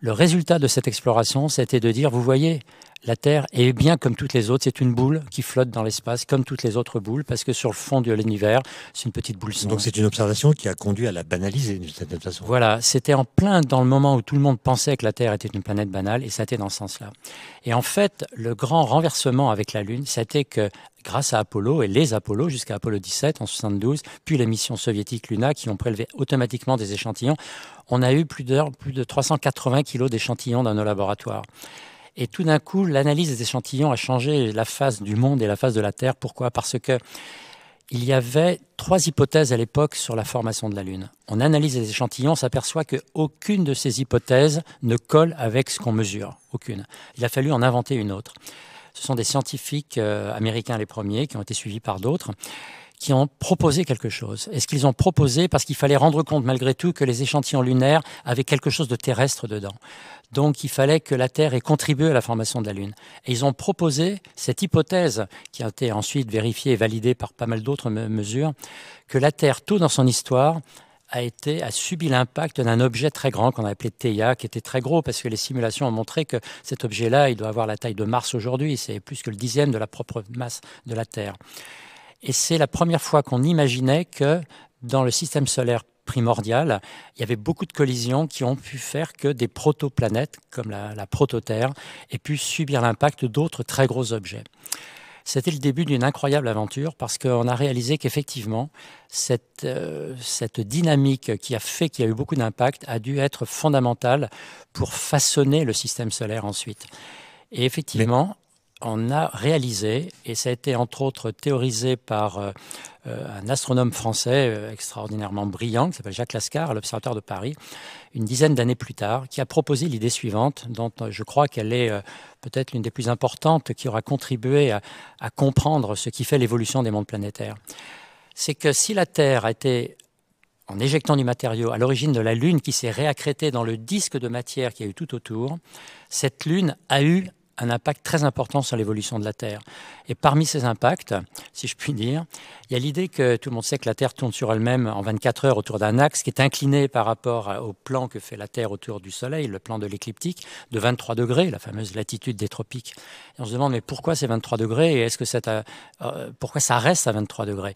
Le résultat de cette exploration, c'était de dire, vous voyez, la Terre est bien comme toutes les autres, c'est une boule qui flotte dans l'espace comme toutes les autres boules, parce que sur le fond de l'univers, c'est une petite boule. Sombre. Donc c'est une observation qui a conduit à la banaliser d'une certaine façon. Voilà, c'était en plein dans le moment où tout le monde pensait que la Terre était une planète banale, et ça a dans ce sens-là. Et en fait, le grand renversement avec la Lune, c'était que grâce à Apollo et les Apollo jusqu'à Apollo 17 en 72, puis les missions soviétiques Luna qui ont prélevé automatiquement des échantillons, on a eu plus de, plus de 380 kilos d'échantillons dans nos laboratoires. Et tout d'un coup, l'analyse des échantillons a changé la face du monde et la face de la Terre. Pourquoi Parce que il y avait trois hypothèses à l'époque sur la formation de la Lune. On analyse les échantillons, on s'aperçoit qu'aucune de ces hypothèses ne colle avec ce qu'on mesure. Aucune. Il a fallu en inventer une autre. Ce sont des scientifiques euh, américains les premiers qui ont été suivis par d'autres qui ont proposé quelque chose. Est-ce qu'ils ont proposé parce qu'il fallait rendre compte malgré tout que les échantillons lunaires avaient quelque chose de terrestre dedans donc il fallait que la Terre ait contribué à la formation de la Lune. Et ils ont proposé cette hypothèse, qui a été ensuite vérifiée et validée par pas mal d'autres mesures, que la Terre, tout dans son histoire, a, été, a subi l'impact d'un objet très grand qu'on a appelé Theia, qui était très gros parce que les simulations ont montré que cet objet-là, il doit avoir la taille de Mars aujourd'hui, c'est plus que le dixième de la propre masse de la Terre. Et c'est la première fois qu'on imaginait que dans le système solaire primordial, il y avait beaucoup de collisions qui ont pu faire que des protoplanètes, comme la, la prototerre, aient pu subir l'impact d'autres très gros objets. C'était le début d'une incroyable aventure parce qu'on a réalisé qu'effectivement, cette, euh, cette dynamique qui a fait qu'il y a eu beaucoup d'impact a dû être fondamentale pour façonner le système solaire ensuite. Et effectivement, en a réalisé, et ça a été entre autres théorisé par euh, euh, un astronome français euh, extraordinairement brillant, qui s'appelle Jacques Lascar, à l'Observatoire de Paris, une dizaine d'années plus tard, qui a proposé l'idée suivante, dont je crois qu'elle est peut-être l'une des plus importantes, qui aura contribué à, comprendre ce qui fait l'évolution des mondes planétaires. C'est que si la Terre a été en éjectant du matériau à l'origine de la Lune qui s'est réaccrétée dans le disque de matière qui a eu tout autour, cette Lune a eu un impact très important sur l'évolution de la Terre. Et parmi ces impacts, si je puis dire, il y a l'idée que tout le monde sait que la Terre tourne sur elle-même en 24 heures autour d'un axe qui est incliné par rapport au plan que fait la Terre autour du Soleil, le plan de l'écliptique, de 23 degrés, la fameuse latitude des tropiques. Et on se demande mais pourquoi ces 23 degrés et est-ce que ça, euh, euh, pourquoi ça reste à 23 degrés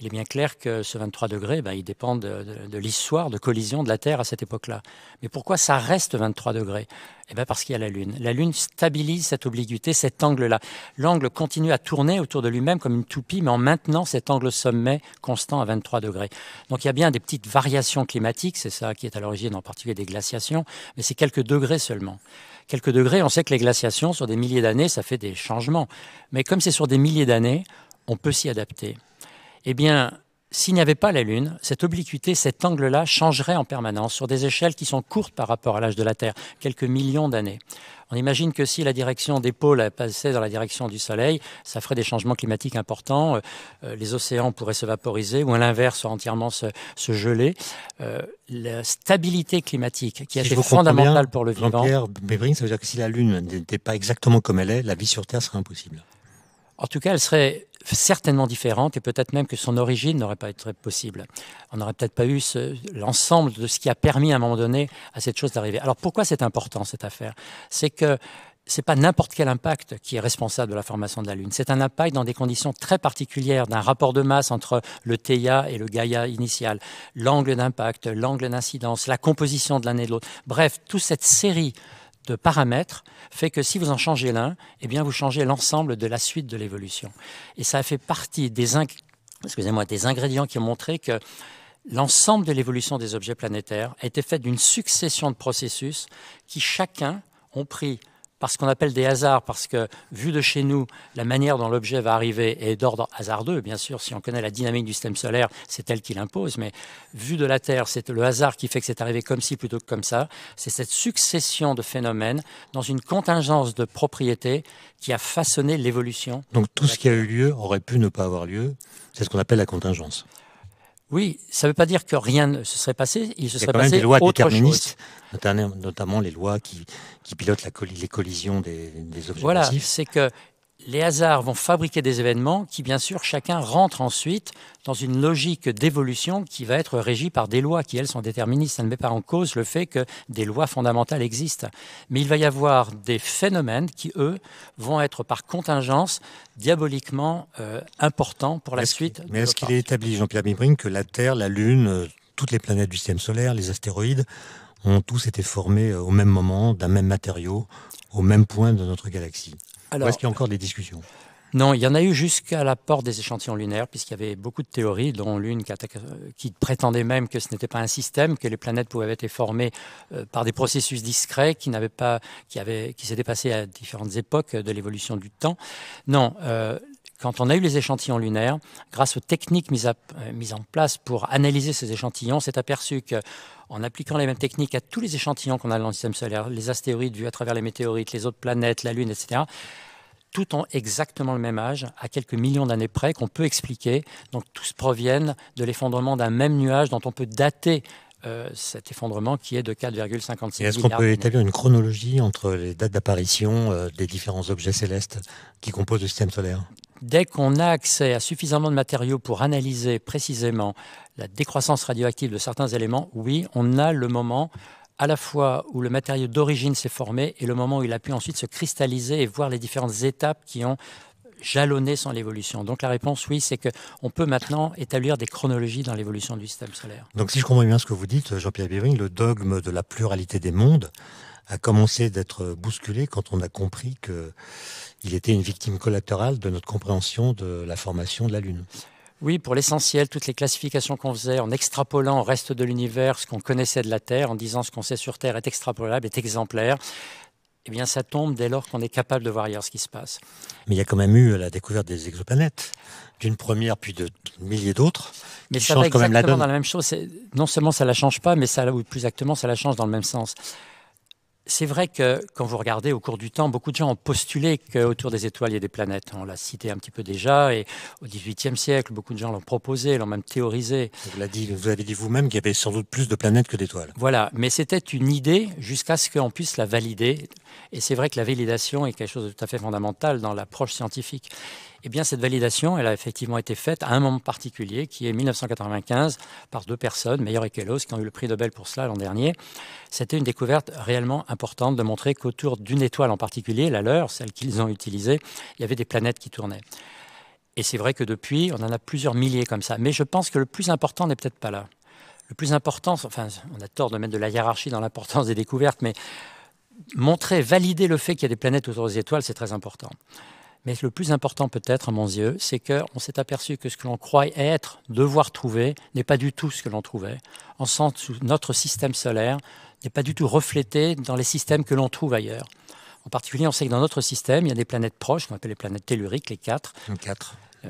il est bien clair que ce 23 degrés, ben, il dépend de, l'histoire de collision de la Terre à cette époque-là. Mais pourquoi ça reste 23 degrés eh ben, parce qu'il y a la Lune. La Lune stabilise cette obliquité, cet angle-là. L'angle continue à tourner autour de lui-même comme une toupie, mais en maintenant cet angle sommet constant à 23 degrés. Donc il y a bien des petites variations climatiques, c'est ça qui est à l'origine en particulier des glaciations, mais c'est quelques degrés seulement. Quelques degrés, on sait que les glaciations, sur des milliers d'années, ça fait des changements. Mais comme c'est sur des milliers d'années, on peut s'y adapter eh bien, s'il n'y avait pas la Lune, cette obliquité, cet angle-là changerait en permanence sur des échelles qui sont courtes par rapport à l'âge de la Terre, quelques millions d'années. On imagine que si la direction des pôles passait dans la direction du Soleil, ça ferait des changements climatiques importants, euh, euh, les océans pourraient se vaporiser ou à l'inverse entièrement se, geler. Euh, la stabilité climatique qui est fondamentale pour le vivant. Pierre Bébring, ça veut dire que si la Lune n'était pas exactement comme elle est, la vie sur Terre serait impossible. En tout cas, elle serait certainement différente et peut-être même que son origine n'aurait pas été possible. On n'aurait peut-être pas eu l'ensemble de ce qui a permis à un moment donné à cette chose d'arriver. Alors pourquoi c'est important cette affaire C'est que c'est pas n'importe quel impact qui est responsable de la formation de la Lune. C'est un impact dans des conditions très particulières, d'un rapport de masse entre le Theia et le Gaïa initial, l'angle d'impact, l'angle d'incidence, la composition de l'un et de l'autre. Bref, toute cette série de paramètres fait que si vous en changez l'un, eh bien vous changez l'ensemble de la suite de l'évolution. Et ça a fait partie des, des ingrédients qui ont montré que l'ensemble de l'évolution des objets planétaires a été faite d'une succession de processus qui chacun ont pris par ce qu'on appelle des hasards, parce que vu de chez nous, la manière dont l'objet va arriver est d'ordre hasardeux. Bien sûr, si on connaît la dynamique du système solaire, c'est elle qui l'impose, mais vu de la Terre, c'est le hasard qui fait que c'est arrivé comme ci plutôt que comme ça. C'est cette succession de phénomènes dans une contingence de propriétés qui a façonné l'évolution. Donc tout ce qui a eu lieu aurait pu ne pas avoir lieu. C'est ce qu'on appelle la contingence. Oui, ça ne veut pas dire que rien ne se serait passé, il se serait passé des lois déterministes notamment, les lois qui, pilotent les collisions des, des objets voilà, c'est que les hasards vont fabriquer des événements qui, bien sûr, chacun rentre ensuite dans une logique d'évolution qui va être régie par des lois qui, elles, sont déterministes. Ça ne met pas en cause le fait que des lois fondamentales existent. Mais il va y avoir des phénomènes qui, eux, vont être par contingence diaboliquement euh, importants pour la suite. mais est-ce qu'il est établi, Jean-Pierre Bibring, que la Terre, la Lune, euh, toutes les planètes du système solaire, les astéroïdes, ont tous été formés euh, au même moment, d'un même matériau, au même point de notre galaxie Alors, est-ce qu'il y a encore des discussions non, il y en a eu jusqu'à la porte des échantillons lunaires, puisqu'il y avait beaucoup de théories, dont l'une qui, prétendait même que ce n'était pas un système, que les planètes pouvaient être formées euh, par des processus discrets qui n'avaient pas, qui avaient, qui s'étaient passés à différentes époques de l'évolution du temps. Non, euh, quand on a eu les échantillons lunaires, grâce aux techniques mises, euh, en place pour analyser ces échantillons, on s'est aperçu qu'en appliquant les mêmes techniques à tous les échantillons qu'on a dans le système solaire, les astéroïdes vus à travers les météorites, les autres planètes, la Lune, etc., tout ont exactement le même âge, à quelques millions d'années près, qu'on peut expliquer. Donc tous proviennent de l'effondrement d'un même nuage dont on peut dater euh, cet effondrement qui est de 4,56 Est-ce qu'on peut établir une chronologie entre les dates d'apparition euh, des différents objets célestes qui composent le système solaire Dès qu'on a accès à suffisamment de matériaux pour analyser précisément la décroissance radioactive de certains éléments, oui, on a le moment à la fois où le matériau d'origine s'est formé et le moment où il a pu ensuite se cristalliser et voir les différentes étapes qui ont jalonné son évolution. Donc la réponse, oui, c'est qu'on peut maintenant établir des chronologies dans l'évolution du système solaire. Donc si je comprends bien ce que vous dites, Jean-Pierre Bivring, le dogme de la pluralité des mondes, a commencé d'être bousculé quand on a compris qu'il était une victime collatérale de notre compréhension de la formation de la Lune. Oui, pour l'essentiel, toutes les classifications qu'on faisait en extrapolant au reste de l'univers ce qu'on connaissait de la Terre, en disant ce qu'on sait sur Terre est extrapolable, est exemplaire, eh bien ça tombe dès lors qu'on est capable de voir ailleurs ce qui se passe. Mais il y a quand même eu la découverte des exoplanètes, d'une première puis de milliers d'autres. Mais ça va exactement même la dans la même chose. Non seulement ça la change pas, mais ça, ou plus exactement, ça la change dans le même sens c'est vrai que quand vous regardez au cours du temps, beaucoup de gens ont postulé qu'autour des étoiles, il y a des planètes. On l'a cité un petit peu déjà, et au XVIIIe siècle, beaucoup de gens l'ont proposé, l'ont même théorisé. Vous, l'avez dit, vous avez dit vous-même qu'il y avait sans doute plus de planètes que d'étoiles. Voilà, mais c'était une idée jusqu'à ce qu'on puisse la valider. Et c'est vrai que la validation est quelque chose de tout à fait fondamental dans l'approche scientifique. Eh bien, cette validation, elle a effectivement été faite à un moment particulier, qui est 1995, par deux personnes, Meyer et Queloz, qui ont eu le prix Nobel pour cela l'an dernier. C'était une découverte réellement importante de montrer qu'autour d'une étoile en particulier, la leur, celle qu'ils ont utilisée, il y avait des planètes qui tournaient. Et c'est vrai que depuis, on en a plusieurs milliers comme ça. Mais je pense que le plus important n'est peut-être pas là. Le plus important, enfin, on a tort de mettre de la hiérarchie dans l'importance des découvertes, mais montrer, valider le fait qu'il y a des planètes autour des étoiles, c'est très important. Mais le plus important peut-être, à mon yeux, c'est qu'on s'est aperçu que ce que l'on croit être, devoir trouver, n'est pas du tout ce que l'on trouvait. On sent que notre système solaire n'est pas du tout reflété dans les systèmes que l'on trouve ailleurs. En particulier, on sait que dans notre système, il y a des planètes proches, qu'on appelle les planètes telluriques, les quatre. Euh,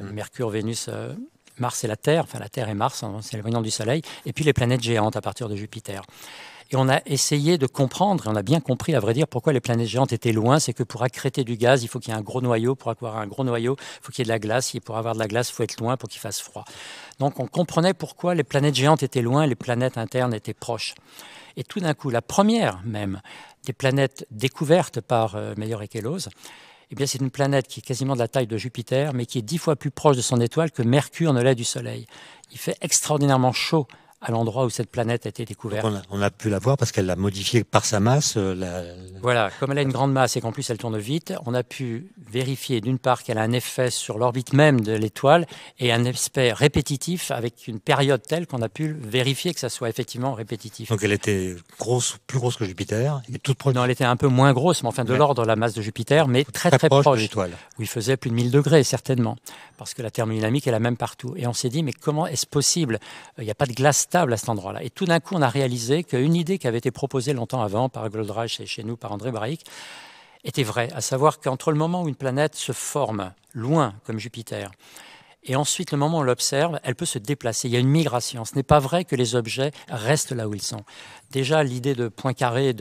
mm. Mercure, Vénus, euh, Mars et la Terre, enfin la Terre et Mars en hein, s'éloignant du Soleil, et puis les planètes géantes à partir de Jupiter. Et on a essayé de comprendre, et on a bien compris à vrai dire, pourquoi les planètes géantes étaient loin. C'est que pour accréter du gaz, il faut qu'il y ait un gros noyau. Pour avoir un gros noyau, il faut qu'il y ait de la glace. Et pour avoir de la glace, il faut être loin pour qu'il fasse froid. Donc on comprenait pourquoi les planètes géantes étaient loin, les planètes internes étaient proches. Et tout d'un coup, la première même des planètes découvertes par euh, et Kellos, eh bien, c'est une planète qui est quasiment de la taille de Jupiter, mais qui est dix fois plus proche de son étoile que Mercure ne l'est du Soleil. Il fait extraordinairement chaud à l'endroit où cette planète a été découverte. On a, pu la voir parce qu'elle l'a modifiée par sa masse. Euh, voilà, comme elle a une grande masse et qu'en plus elle tourne vite, on a pu vérifier d'une part qu'elle a un effet sur l'orbite même de l'étoile et un aspect répétitif avec une période telle qu'on a pu vérifier que ça soit effectivement répétitif. Donc elle était grosse, plus grosse que Jupiter et toute proche. Non, elle était un peu moins grosse, mais enfin de l'ordre de la masse de Jupiter, mais très très, proche, de l'étoile. Où il faisait plus de 1000 degrés certainement, parce que la thermodynamique est la même partout. Et on s'est dit, mais comment est-ce possible Il n'y a pas de glace à cet endroit-là. Et tout d'un coup, on a réalisé qu'une idée qui avait été proposée longtemps avant par Goldreich et chez nous par André Braic était vraie, à savoir qu'entre le moment où une planète se forme, loin comme Jupiter, et ensuite, le moment où on l'observe, elle peut se déplacer. Il y a une migration. Ce n'est pas vrai que les objets restent là où ils sont. Déjà, l'idée de point carré,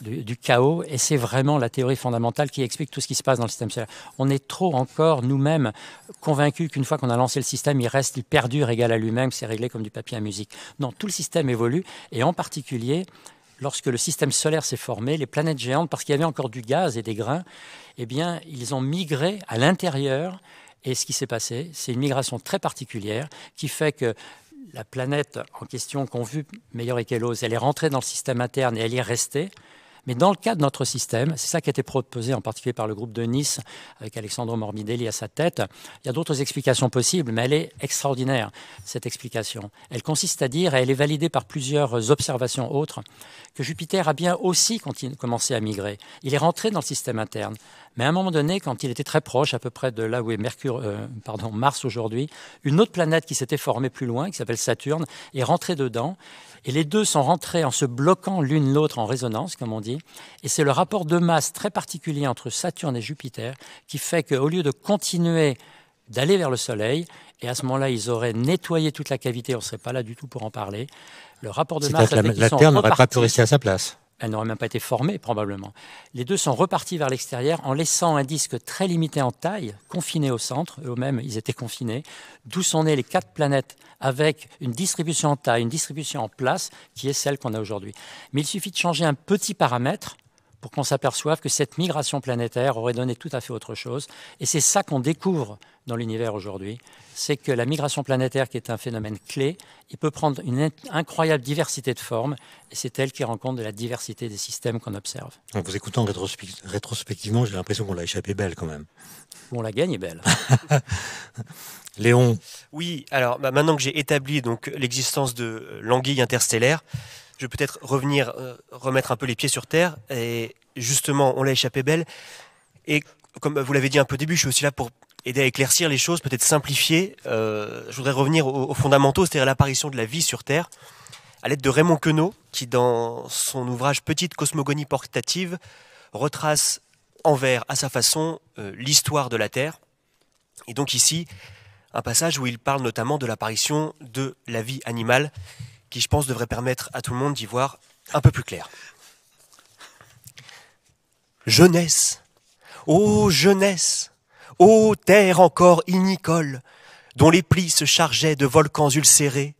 du chaos, et c'est vraiment la théorie fondamentale qui explique tout ce qui se passe dans le système solaire. On est trop encore nous-mêmes convaincus qu'une fois qu'on a lancé le système, il reste, il perdure égal à lui-même, c'est réglé comme du papier à musique. Non, tout le système évolue, et en particulier, lorsque le système solaire s'est formé, les planètes géantes, parce qu'il y avait encore du gaz et des grains, eh bien, ils ont migré à l'intérieur et ce qui s'est passé, c'est une migration très particulière qui fait que la planète en question qu'on vue, Meilleur Kellos, elle est rentrée dans le système interne et elle y est restée. Mais dans le cas de notre système, c'est ça qui a été proposé en particulier par le groupe de Nice, avec Alexandre Morbidelli à sa tête. Il y a d'autres explications possibles, mais elle est extraordinaire, cette explication. Elle consiste à dire, et elle est validée par plusieurs observations autres, que Jupiter a bien aussi commencé à migrer. Il est rentré dans le système interne. Mais à un moment donné, quand il était très proche, à peu près de là où est Mercure, euh, pardon, Mars aujourd'hui, une autre planète qui s'était formée plus loin, qui s'appelle Saturne, est rentrée dedans. Et les deux sont rentrés en se bloquant l'une l'autre en résonance, comme on dit et c'est le rapport de masse très particulier entre Saturne et Jupiter qui fait qu'au lieu de continuer d'aller vers le Soleil, et à ce moment-là, ils auraient nettoyé toute la cavité, on ne serait pas là du tout pour en parler. Le rapport de masse. La, la Terre n'aurait pas pu rester à sa place. Elles n'auraient même pas été formées, probablement. Les deux sont repartis vers l'extérieur en laissant un disque très limité en taille, confiné au centre, eux-mêmes ils étaient confinés, d'où sont nées les quatre planètes avec une distribution en taille, une distribution en place qui est celle qu'on a aujourd'hui. Mais il suffit de changer un petit paramètre pour qu'on s'aperçoive que cette migration planétaire aurait donné tout à fait autre chose. Et c'est ça qu'on découvre dans l'univers aujourd'hui, c'est que la migration planétaire, qui est un phénomène clé, il peut prendre une incroyable diversité de formes, et c'est elle qui rend compte de la diversité des systèmes qu'on observe. En vous écoutant rétrospectivement, j'ai l'impression qu'on l'a échappé belle quand même. On la gagne belle. Léon. Oui, alors bah, maintenant que j'ai établi donc l'existence de euh, l'anguille interstellaire, je vais peut-être revenir, euh, remettre un peu les pieds sur terre. Et justement, on l'a échappé belle. Et comme vous l'avez dit un peu au début, je suis aussi là pour aider à éclaircir les choses, peut-être simplifier. Euh, je voudrais revenir aux, fondamentaux, c'est-à-dire l'apparition de la vie sur Terre, à l'aide de Raymond Queneau, qui dans son ouvrage Petite cosmogonie portative retrace en vers, à sa façon, euh, l'histoire de la Terre. Et donc ici, un passage où il parle notamment de l'apparition de la vie animale qui, je pense, devrait permettre à tout le monde d'y voir un peu plus clair. Jeunesse, ô jeunesse, ô terre encore inicole, dont les plis se chargeaient de volcans ulcérés,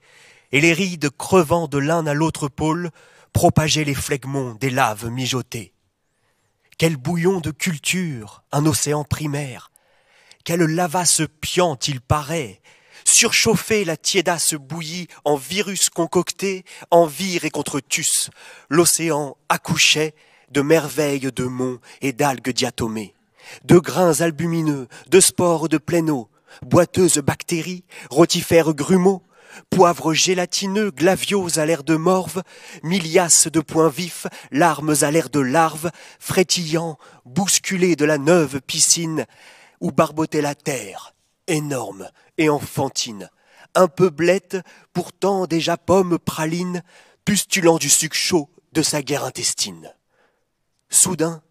et les rides crevant de l'un à l'autre pôle propageaient les flegmons des laves mijotées. Quel bouillon de culture, un océan primaire, quelle lavasse piante il paraît, Surchauffée, la tiédasse bouillie en virus concocté, en vire et contre tus, l'océan accouchait de merveilles de monts et d'algues diatomées, de grains albumineux, de spores de pleine boiteuses bactéries, rotifères grumeaux, poivres gélatineux, glavios à l'air de morve, millias de points vifs, larmes à l'air de larves, frétillant, bousculés de la neuve piscine, où barbotait la terre, énorme, et enfantine, un peu blette, pourtant déjà pomme praline, pustulant du suc chaud de sa guerre intestine. Soudain,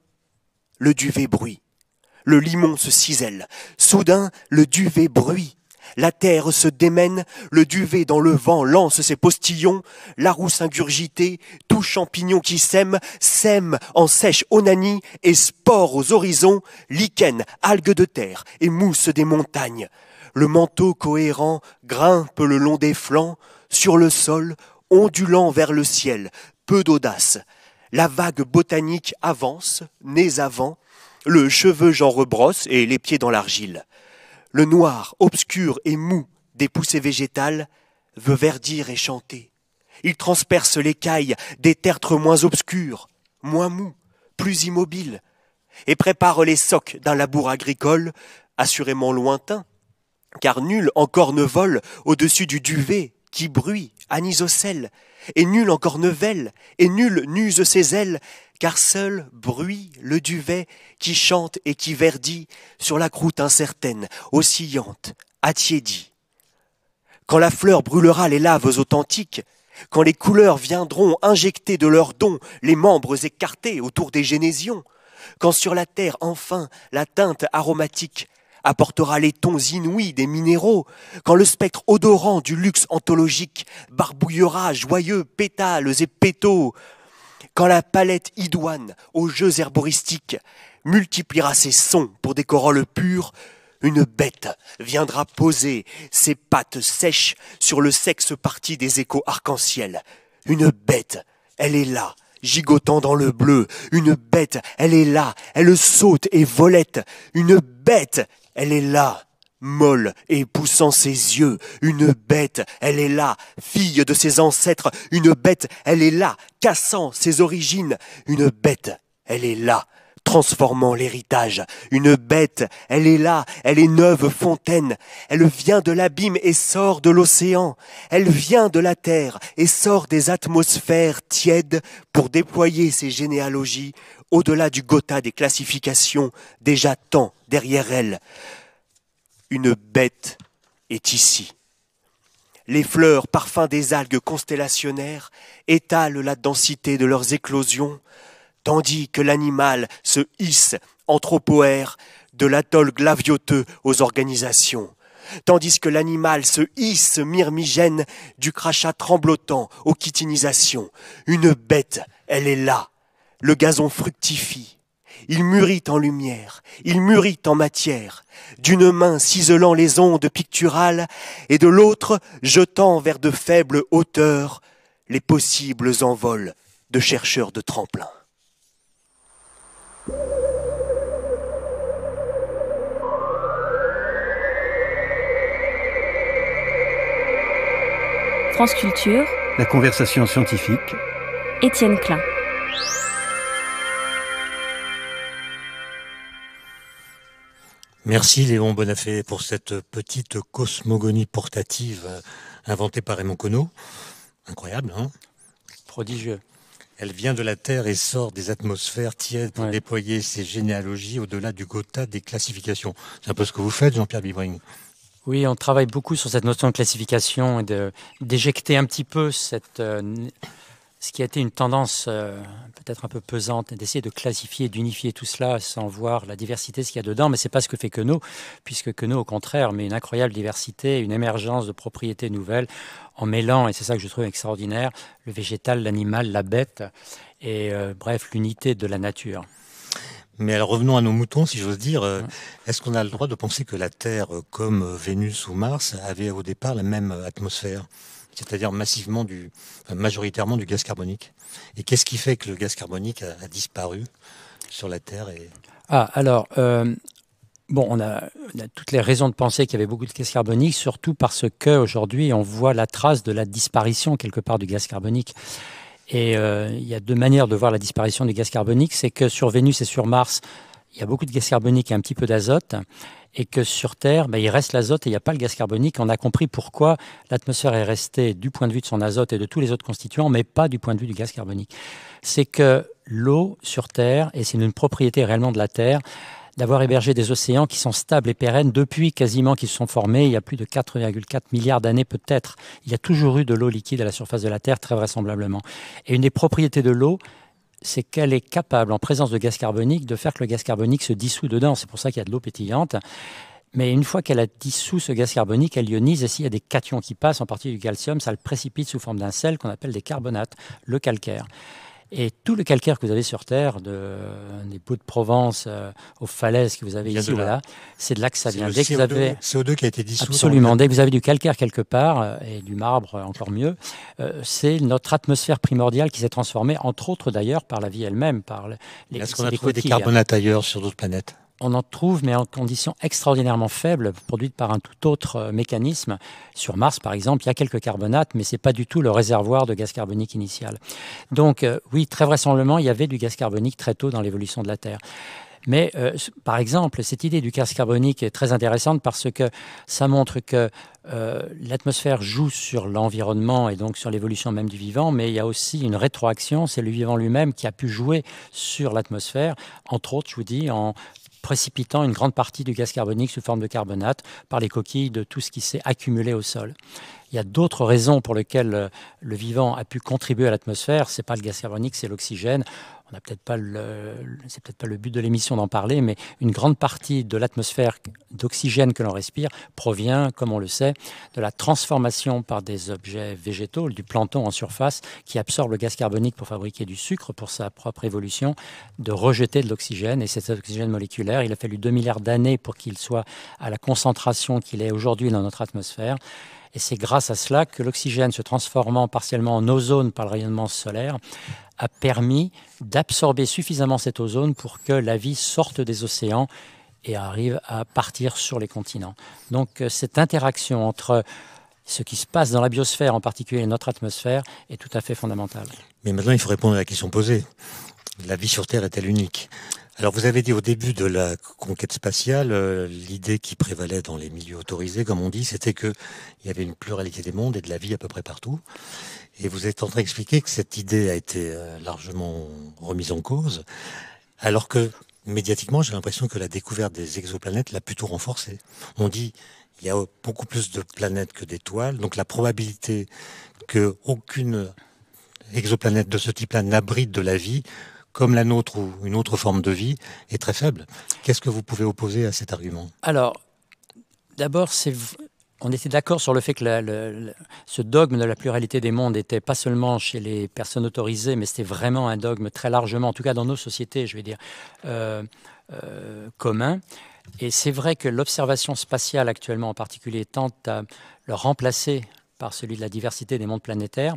le duvet bruit, le limon se cisèle, soudain le duvet bruit, la terre se démène, le duvet dans le vent lance ses postillons, la rousse ingurgitée, tout champignon qui sème, sème en sèche onanie et spore aux horizons, lichen, algues de terre et mousse des montagnes le manteau cohérent grimpe le long des flancs, sur le sol, ondulant vers le ciel, peu d'audace. La vague botanique avance, nez avant, le cheveu genre rebrosse et les pieds dans l'argile. Le noir, obscur et mou des poussées végétales, veut verdir et chanter. Il transperce l'écaille des tertres moins obscurs, moins mous, plus immobiles, et prépare les socs d'un labour agricole, assurément lointain, car nul encore ne vole au-dessus du duvet qui bruit, anisocèle, et nul encore ne vèle, et nul n'use ses ailes, car seul bruit le duvet qui chante et qui verdit sur la croûte incertaine, oscillante, attiédie. Quand la fleur brûlera les laves authentiques, quand les couleurs viendront injecter de leurs dons les membres écartés autour des génésions, quand sur la terre enfin la teinte aromatique apportera les tons inouïs des minéraux, quand le spectre odorant du luxe anthologique barbouillera joyeux pétales et pétaux, quand la palette idoine aux jeux herboristiques multipliera ses sons pour des corolles pures, une bête viendra poser ses pattes sèches sur le sexe parti des échos arc-en-ciel. Une bête, elle est là, gigotant dans le bleu. Une bête, elle est là, elle saute et volette. Une bête, elle est là, molle et poussant ses yeux, une bête, elle est là, fille de ses ancêtres, une bête, elle est là, cassant ses origines, une bête, elle est là, transformant l'héritage. Une bête, elle est là, elle est neuve fontaine, elle vient de l'abîme et sort de l'océan, elle vient de la terre et sort des atmosphères tièdes pour déployer ses généalogies au-delà du gotha des classifications déjà tant derrière elle. Une bête est ici. Les fleurs, parfums des algues constellationnaires, étalent la densité de leurs éclosions, tandis que l'animal se hisse anthropoère de l'atoll glavioteux aux organisations, tandis que l'animal se hisse myrmigène du crachat tremblotant aux chitinisations. Une bête, elle est là. Le gazon fructifie. Il mûrit en lumière, il mûrit en matière, d'une main ciselant les ondes picturales et de l'autre jetant vers de faibles hauteurs les possibles envols de chercheurs de tremplin. France Culture. La conversation scientifique. Étienne Klein. Merci Léon Bonafé pour cette petite cosmogonie portative inventée par Raymond Conneau. Incroyable, hein Prodigieux. Elle vient de la Terre et sort des atmosphères tièdes pour déployer ses généalogies au-delà du gotha des classifications. C'est un peu ce que vous faites, Jean-Pierre Bibring. Oui, on travaille beaucoup sur cette notion de classification et d'éjecter un petit peu cette, euh, ce qui a été une tendance euh, peut-être un peu pesante d'essayer de classifier, d'unifier tout cela sans voir la diversité, ce qu'il y a dedans, mais c'est pas ce que fait Queneau, puisque Queneau, au contraire, met une incroyable diversité, une émergence de propriétés nouvelles en mêlant, et c'est ça que je trouve extraordinaire, le végétal, l'animal, la bête, et euh, bref, l'unité de la nature. Mais revenons à nos moutons, si j'ose dire. Euh, est-ce qu'on a le droit de penser que la Terre, comme Vénus ou Mars, avait au départ la même atmosphère c'est-à-dire massivement du, majoritairement du gaz carbonique. Et qu'est-ce qui fait que le gaz carbonique a, disparu sur la Terre Ah, alors, euh, bon, on a, toutes les raisons de penser qu'il y avait beaucoup de gaz carbonique, surtout parce qu'aujourd'hui, on voit la trace de la disparition quelque part du gaz carbonique. Et euh, il y a deux manières de voir la disparition du gaz carbonique. C'est que sur Vénus et sur Mars, il y a beaucoup de gaz carbonique et un petit peu d'azote et que sur Terre, bah, il reste l'azote et il n'y a pas le gaz carbonique. On a compris pourquoi l'atmosphère est restée du point de vue de son azote et de tous les autres constituants, mais pas du point de vue du gaz carbonique. C'est que l'eau sur Terre, et c'est une propriété réellement de la Terre, d'avoir hébergé des océans qui sont stables et pérennes depuis quasiment qu'ils se sont formés il y a plus de 4,4 milliards d'années peut-être. Il y a toujours eu de l'eau liquide à la surface de la Terre, très vraisemblablement. Et une des propriétés de l'eau, c'est qu'elle est capable, en présence de gaz carbonique, de faire que le gaz carbonique se dissout dedans. C'est pour ça qu'il y a de l'eau pétillante. Mais une fois qu'elle a dissous ce gaz carbonique, elle ionise et s'il y a des cations qui passent, en partie du calcium, ça le précipite sous forme d'un sel qu'on appelle des carbonates, le calcaire. Et tout le calcaire que vous avez sur Terre, de, des bouts de Provence euh, aux falaises que vous avez ici, voilà, c'est de là que ça vient. Dès que vous avez, CO2 qui a été dissous. Absolument. Dès que vous avez du calcaire quelque part, euh, et du marbre euh, encore mieux, c'est notre atmosphère primordiale qui s'est transformée, entre autres d'ailleurs, par la vie elle-même. par les, Est-ce qu'on a trouvé des carbonates ailleurs sur d'autres planètes on en trouve, mais en conditions extraordinairement faibles, produites par un tout autre euh, mécanisme. Sur Mars, par exemple, il y a quelques carbonates, mais ce n'est pas du tout le réservoir de gaz carbonique initial. Donc, euh, oui, très vraisemblablement, il y avait du gaz carbonique très tôt dans l'évolution de la Terre. Mais euh, par exemple, cette idée du gaz carbonique est très intéressante parce que ça montre que l'atmosphère joue sur l'environnement et donc sur l'évolution même du vivant, mais il y a aussi une rétroaction, c'est le vivant lui-même qui a pu jouer sur l'atmosphère, entre autres, je vous dis, en précipitant une grande partie du gaz carbonique sous forme de carbonate par les coquilles de tout ce qui s'est accumulé au sol il y a d'autres raisons pour lesquelles euh, le vivant a pu contribuer à l'atmosphère. C'est pas le gaz carbonique, c'est l'oxygène. On a peut-être pas le, c'est peut-être pas le but de l'émission d'en parler, mais une grande partie de l'atmosphère d'oxygène que l'on respire provient, comme on le sait, de la transformation par des objets végétaux, du plancton en surface, qui absorbe le gaz carbonique pour fabriquer du sucre pour sa propre évolution, de rejeter de l'oxygène et cet oxygène moléculaire. Il a fallu 2 milliards d'années pour qu'il soit à la concentration qu'il est aujourd'hui dans notre atmosphère. Et c'est grâce à cela que l'oxygène se transformant partiellement en ozone par le rayonnement solaire a permis d'absorber suffisamment cet ozone pour que la vie sorte des océans et arrive à partir sur les continents. Donc euh, cette interaction entre ce qui se passe dans la biosphère, en particulier notre atmosphère, est tout à fait fondamentale. Mais maintenant, il faut répondre à la question posée. La vie sur Terre est-elle unique alors vous avez dit au début de la conquête spatiale, euh, l'idée qui prévalait dans les milieux autorisés, comme on dit, c'était qu'il y avait une pluralité des mondes et de la vie à peu près partout. Et vous êtes en train d'expliquer que cette idée a été euh, largement remise en cause, alors que médiatiquement, j'ai l'impression que la découverte des exoplanètes l'a plutôt renforcée. On dit il y a beaucoup plus de planètes que d'étoiles, donc la probabilité qu'aucune exoplanète de ce type-là n'abrite de la vie comme la nôtre ou une autre forme de vie, est très faible. Qu'est-ce que vous pouvez opposer à cet argument Alors, d'abord, c'est on était d'accord sur le fait que ce dogme de la pluralité des mondes était pas seulement chez les personnes autorisées, mais c'était vraiment un dogme très largement, en tout cas dans nos sociétés, je vais dire, euh, euh, commun. Et c'est vrai que l'observation spatiale actuellement en particulier tente à le remplacer par celui de la diversité des mondes planétaires.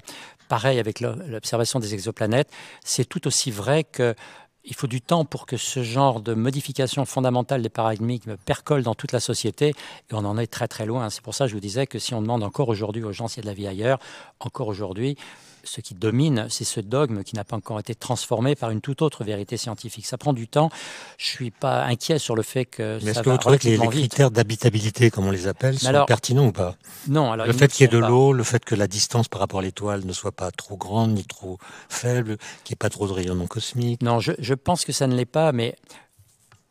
Pareil avec l'observation des exoplanètes, c'est tout aussi vrai que il faut du temps pour que ce genre de modification fondamentale des paradigmes percole dans toute la société. Et on en est très très loin. C'est pour ça que je vous disais que si on demande encore aujourd'hui aux gens s'il y a de la vie ailleurs, encore aujourd'hui, ce qui domine, c'est ce dogme qui n'a pas encore été transformé par une toute autre vérité scientifique. Ça prend du temps. Je suis pas inquiet sur le fait que. Mais est-ce que vous trouvez que les, critères d'habitabilité, comme on les appelle, sont pertinents ou pas Non. Alors, le fait qu'il y ait de l'eau, le fait que la distance par rapport à l'étoile ne soit pas trop grande ni trop faible, qu'il n'y ait pas trop de rayonnement cosmique. Non, je pense que ça ne l'est pas, mais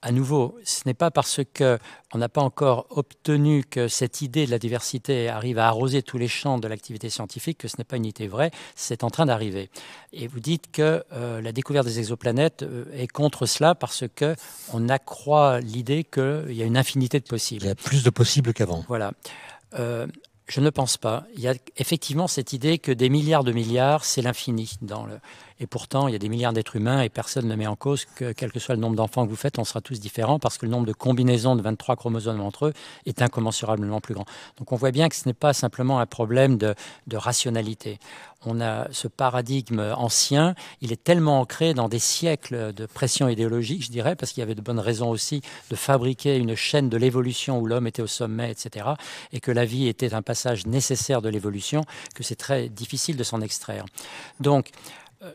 à nouveau, ce n'est pas parce qu'on n'a pas encore obtenu que cette idée de la diversité arrive à arroser tous les champs de l'activité scientifique que ce n'est pas une idée vraie. C'est en train d'arriver. Et vous dites que euh, la découverte des exoplanètes euh, est contre cela parce qu'on accroît l'idée qu'il y a une infinité de possibles. Il y a plus de possibles qu'avant. Voilà. Euh, je ne pense pas. Il y a effectivement cette idée que des milliards de milliards, c'est l'infini. Dans le... Et pourtant, il y a des milliards d'êtres humains et personne ne met en cause que, quel que soit le nombre d'enfants que vous faites, on sera tous différents parce que le nombre de combinaisons de 23 chromosomes entre eux est incommensurablement plus grand. Donc on voit bien que ce n'est pas simplement un problème de, de rationalité on a ce paradigme ancien, il est tellement ancré dans des siècles de pression idéologique, je dirais, parce qu'il y avait de bonnes raisons aussi de fabriquer une chaîne de l'évolution où l'homme était au sommet, etc., et que la vie était un passage nécessaire de l'évolution, que c'est très difficile de s'en extraire. Donc,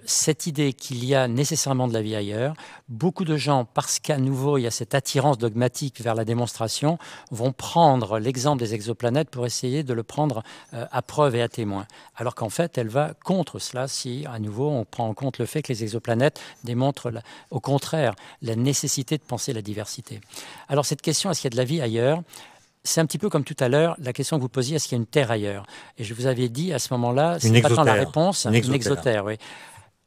cette idée qu'il y a nécessairement de la vie ailleurs, beaucoup de gens, parce qu'à nouveau il y a cette attirance dogmatique vers la démonstration, vont prendre l'exemple des exoplanètes pour essayer de le prendre euh, à preuve et à témoin. Alors qu'en fait, elle va contre cela si, à nouveau, on prend en compte le fait que les exoplanètes démontrent, au contraire, la nécessité de penser la diversité. Alors cette question, est-ce qu'il y a de la vie ailleurs c'est un petit peu comme tout à l'heure la question que vous posiez est-ce qu'il y a une terre ailleurs Et je vous avais dit à ce moment-là, c'est pas tant la réponse, une exotère, oui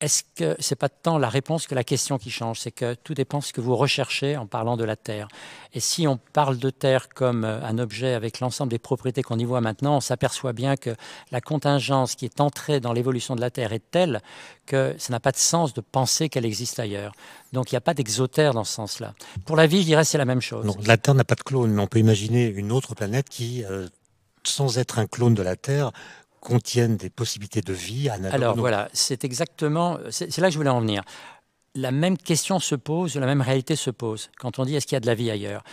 est-ce que ce n'est pas tant la réponse que la question qui change C'est que tout dépend de ce que vous recherchez en parlant de la Terre. Et si on parle de Terre comme euh, un objet avec l'ensemble des propriétés qu'on y voit maintenant, on s'aperçoit bien que la contingence qui est entrée dans l'évolution de la Terre est telle que ça n'a pas de sens de penser qu'elle existe ailleurs. Donc il n'y a pas d'exotère dans ce sens-là. Pour la vie, je dirais c'est la même chose. la Terre n'a pas de clone, mais on peut imaginer une autre planète qui, euh, sans être un clone de la Terre, contiennent des possibilités de vie Alors voilà, c'est exactement, c'est là que je voulais en venir. La même question se pose, la même réalité se pose quand on dit est-ce qu'il y a de la vie ailleurs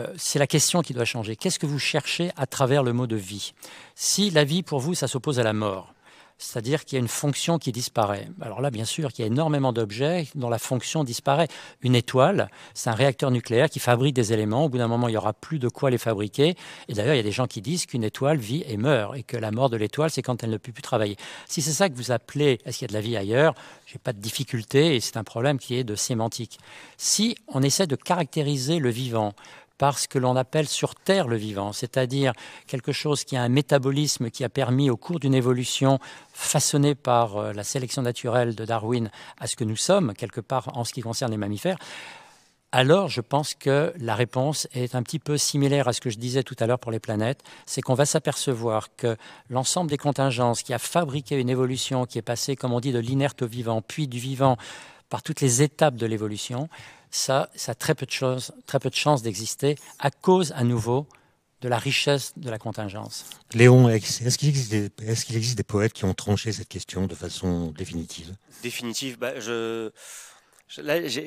euh, c'est la question qui doit changer. Qu'est-ce que vous cherchez à travers le mot de vie Si la vie, pour vous, ça s'oppose à la mort, c'est-à-dire qu'il y a une fonction qui disparaît. Alors là, bien sûr, il y a énormément d'objets dont la fonction disparaît. Une étoile, c'est un réacteur nucléaire qui fabrique des éléments. Au bout d'un moment, il n'y aura plus de quoi les fabriquer. Et d'ailleurs, il y a des gens qui disent qu'une étoile vit et meurt, et que la mort de l'étoile, c'est quand elle ne peut plus travailler. Si c'est ça que vous appelez, est-ce qu'il y a de la vie ailleurs Je n'ai pas de difficulté, et c'est un problème qui est de sémantique. Si on essaie de caractériser le vivant, par ce que l'on appelle sur Terre le vivant, c'est-à-dire quelque chose qui a un métabolisme qui a permis au cours d'une évolution façonnée par euh, la sélection naturelle de Darwin à ce que nous sommes, quelque part en ce qui concerne les mammifères, alors je pense que la réponse est un petit peu similaire à ce que je disais tout à l'heure pour les planètes, c'est qu'on va s'apercevoir que l'ensemble des contingences qui a fabriqué une évolution qui est passée, comme on dit, de l'inerte au vivant, puis du vivant, par toutes les étapes de l'évolution, ça, ça a très peu de, choses, très peu de chances d'exister à cause, à nouveau, de la richesse de la contingence. Léon, est-ce qu'il existe, existe, des poètes qui ont tranché cette question de façon définitive Définitive, bah, je...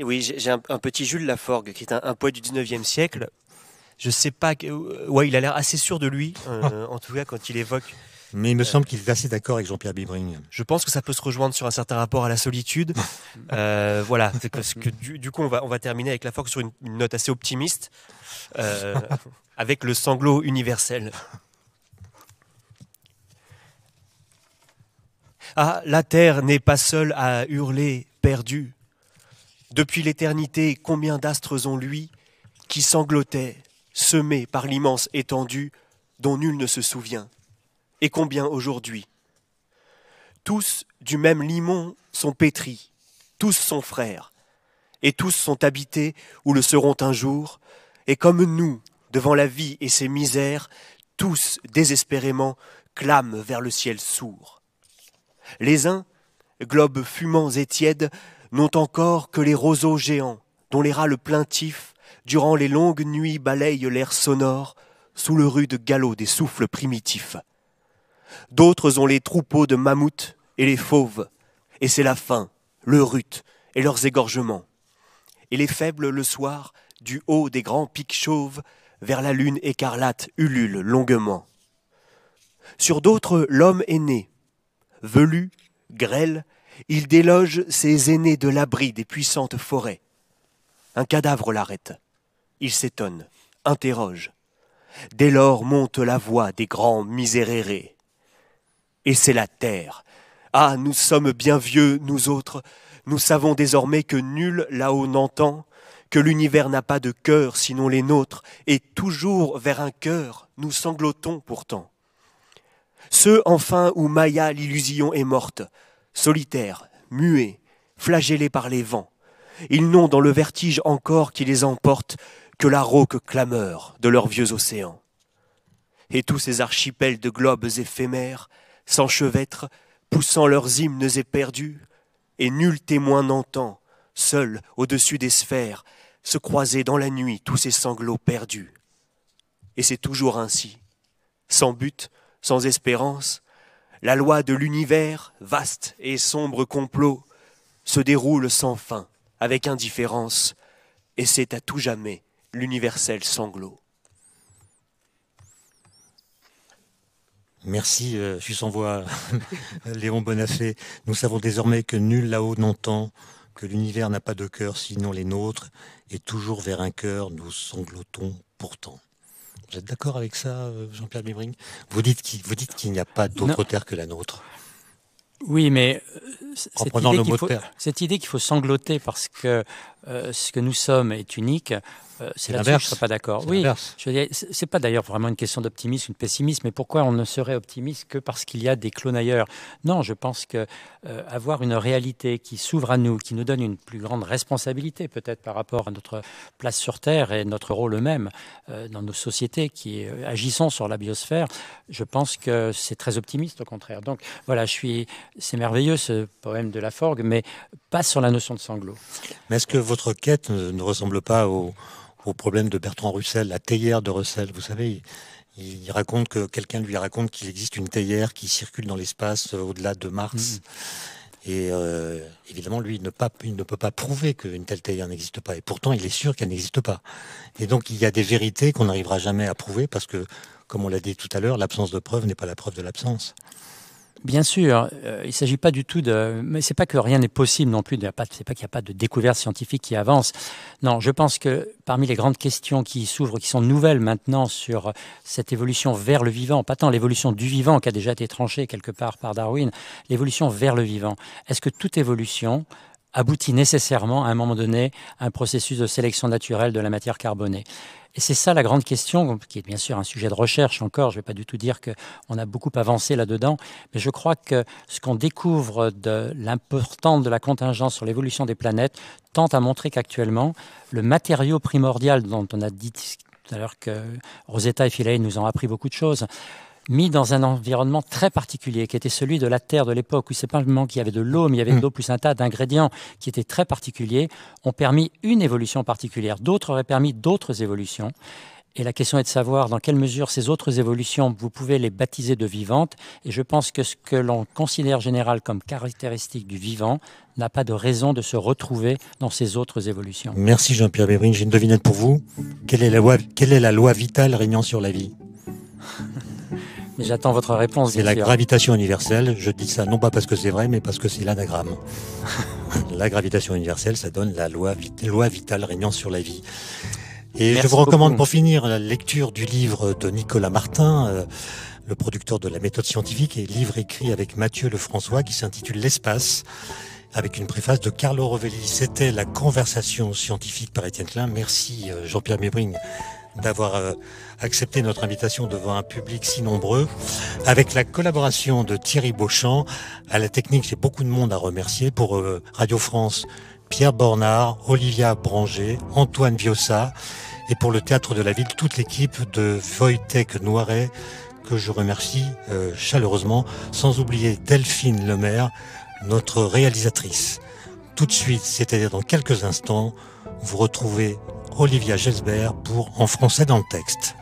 oui, j'ai un, petit Jules Laforgue, qui est un, poète du 19e siècle. Je sais pas. Ouais, il a l'air assez sûr de lui, euh, en tout cas, quand il évoque mais il me euh. semble qu'il est assez d'accord avec Jean-Pierre Bibring. Je pense que ça peut se rejoindre sur un certain rapport à la solitude. Euh, voilà, parce que du, coup, on va, on va terminer avec la force sur une, note assez optimiste, euh, avec le sanglot universel. Ah, la terre n'est pas seule à hurler, perdue. Depuis l'éternité, combien d'astres ont lui qui sanglotaient, semés par l'immense étendue dont nul ne se souvient et combien aujourd'hui Tous du même limon sont pétris, tous sont frères, et tous sont habités ou le seront un jour, et comme nous, devant la vie et ses misères, tous désespérément clament vers le ciel sourd. Les uns, globes fumants et tièdes, n'ont encore que les roseaux géants, dont les râles plaintifs, durant les longues nuits, balayent l'air sonore sous le rude galop des souffles primitifs. D'autres ont les troupeaux de mammouths et les fauves. Et c'est la faim, le rut et leurs égorgements. Et les faibles le soir, du haut des grands pics chauves, vers la lune écarlate ulule longuement. Sur d'autres, l'homme est né. Velu, grêle, il déloge ses aînés de l'abri des puissantes forêts. Un cadavre l'arrête. Il s'étonne, interroge. Dès lors monte la voix des grands misérérés et c'est la terre. Ah, nous sommes bien vieux, nous autres, nous savons désormais que nul là-haut n'entend, que l'univers n'a pas de cœur sinon les nôtres, et toujours vers un cœur nous sanglotons pourtant. Ceux enfin où Maya l'illusion est morte, solitaires, muets, flagellés par les vents, ils n'ont dans le vertige encore qui les emporte que la rauque clameur de leurs vieux océans. Et tous ces archipels de globes éphémères, s'enchevêtrent, poussant leurs hymnes éperdus, et nul témoin n'entend, seul au-dessus des sphères, se croiser dans la nuit tous ces sanglots perdus. Et c'est toujours ainsi, sans but, sans espérance, la loi de l'univers, vaste et sombre complot, se déroule sans fin, avec indifférence, et c'est à tout jamais l'universel sanglot. Merci, je euh, suis sans voix, Léon Bonafé. Nous savons désormais que nul là-haut n'entend, que l'univers n'a pas de cœur sinon les nôtres, et toujours vers un cœur nous sanglotons pourtant. Vous êtes d'accord avec ça, euh, Jean-Pierre Bibring Vous dites qu'il n'y a pas d'autre terre que la nôtre. Oui, mais euh, cette, idée qu'il faut, sangloter parce que ce que nous sommes est unique, euh, c'est l'inverse. Je ne suis pas d'accord. Oui, c'est pas d'ailleurs vraiment une question d'optimisme ou de pessimisme, mais pourquoi on ne serait optimiste que parce qu'il y a des clones ailleurs Non, je pense que euh, avoir une réalité qui s'ouvre à nous, qui nous donne une plus grande responsabilité peut-être par rapport à notre place sur Terre et notre rôle même mêmes euh, dans nos sociétés qui agissons sur la biosphère, je pense que c'est très optimiste au contraire. Donc voilà, je suis, c'est merveilleux ce poème de forgue mais pas sur la notion de sanglot. Mais est-ce que votre quête ne ressemble pas au au problème de Bertrand Russell, la théière de Russell. Vous savez, il, raconte que quelqu'un lui raconte qu'il existe une théière qui circule dans l'espace euh, au-delà de Mars. Mm-hmm. Et euh, évidemment, lui, il ne, ne peut pas prouver qu'une telle théière n'existe pas. Et pourtant, il est sûr qu'elle n'existe pas. Et donc, il y a des vérités qu'on n'arrivera jamais à prouver parce que, comme on l'a dit tout à l'heure, l'absence de preuve n'est pas la preuve de l'absence. Bien sûr, euh, il ne s'agit pas du tout de. Mais c'est pas que rien n'est possible non plus. ce C'est pas qu'il n'y a pas de découvertes scientifique qui avance. Non, je pense que parmi les grandes questions qui s'ouvrent, qui sont nouvelles maintenant sur cette évolution vers le vivant, pas tant l'évolution du vivant qui a déjà été tranchée quelque part par Darwin, l'évolution vers le vivant. Est-ce que toute évolution aboutit nécessairement à un moment donné à un processus de sélection naturelle de la matière carbonée et c'est ça la grande question, qui est bien sûr un sujet de recherche encore. Je ne vais pas du tout dire qu'on a beaucoup avancé là-dedans, mais je crois que ce qu'on découvre de l'importance de la contingence sur l'évolution des planètes tente à montrer qu'actuellement, le matériau primordial dont on a dit tout à l'heure que Rosetta et Philae nous ont appris beaucoup de choses, mis dans un environnement très particulier, qui était celui de la terre de l'époque, où c'est pas moment qu'il y avait de l'eau, mais il y avait de mm. l'eau plus un tas d'ingrédients qui étaient très particuliers, ont permis une évolution particulière. D'autres auraient permis d'autres évolutions. Et la question est de savoir dans quelle mesure ces autres évolutions, vous pouvez les baptiser de vivantes. Et je pense que ce que l'on considère général comme caractéristique du vivant n'a pas de raison de se retrouver dans ces autres évolutions. Merci Jean-Pierre Bébrine. J'ai une devinette pour vous. quelle est la loi vitale régnant sur la vie mais j'attends votre réponse. C'est la gravitation universelle. Je dis ça non pas parce que c'est vrai, mais parce que c'est l'anagramme. la gravitation universelle, ça donne la loi, vitale régnant sur la vie. Et je vous recommande pour finir la lecture du livre de Nicolas Martin, euh, le producteur de la méthode scientifique, et livre écrit avec Mathieu Lefrançois qui s'intitule L'espace avec une préface de Carlo Rovelli. C'était la conversation scientifique par Étienne Klein. Merci euh, Jean-Pierre Mébring d'avoir euh, accepté notre invitation devant un public si nombreux. Avec la collaboration de Thierry Beauchamp, à la technique, j'ai beaucoup de monde à remercier pour euh, Radio France, Pierre Bornard, Olivia Branger, Antoine Viossa, et pour le Théâtre de la Ville, toute l'équipe de Voitech Noiret, que je remercie euh, chaleureusement, sans oublier Delphine Lemaire, notre réalisatrice. Tout de suite, c'est-à-dire dans quelques instants, vous retrouvez Olivia Gelsberg pour En français dans le texte.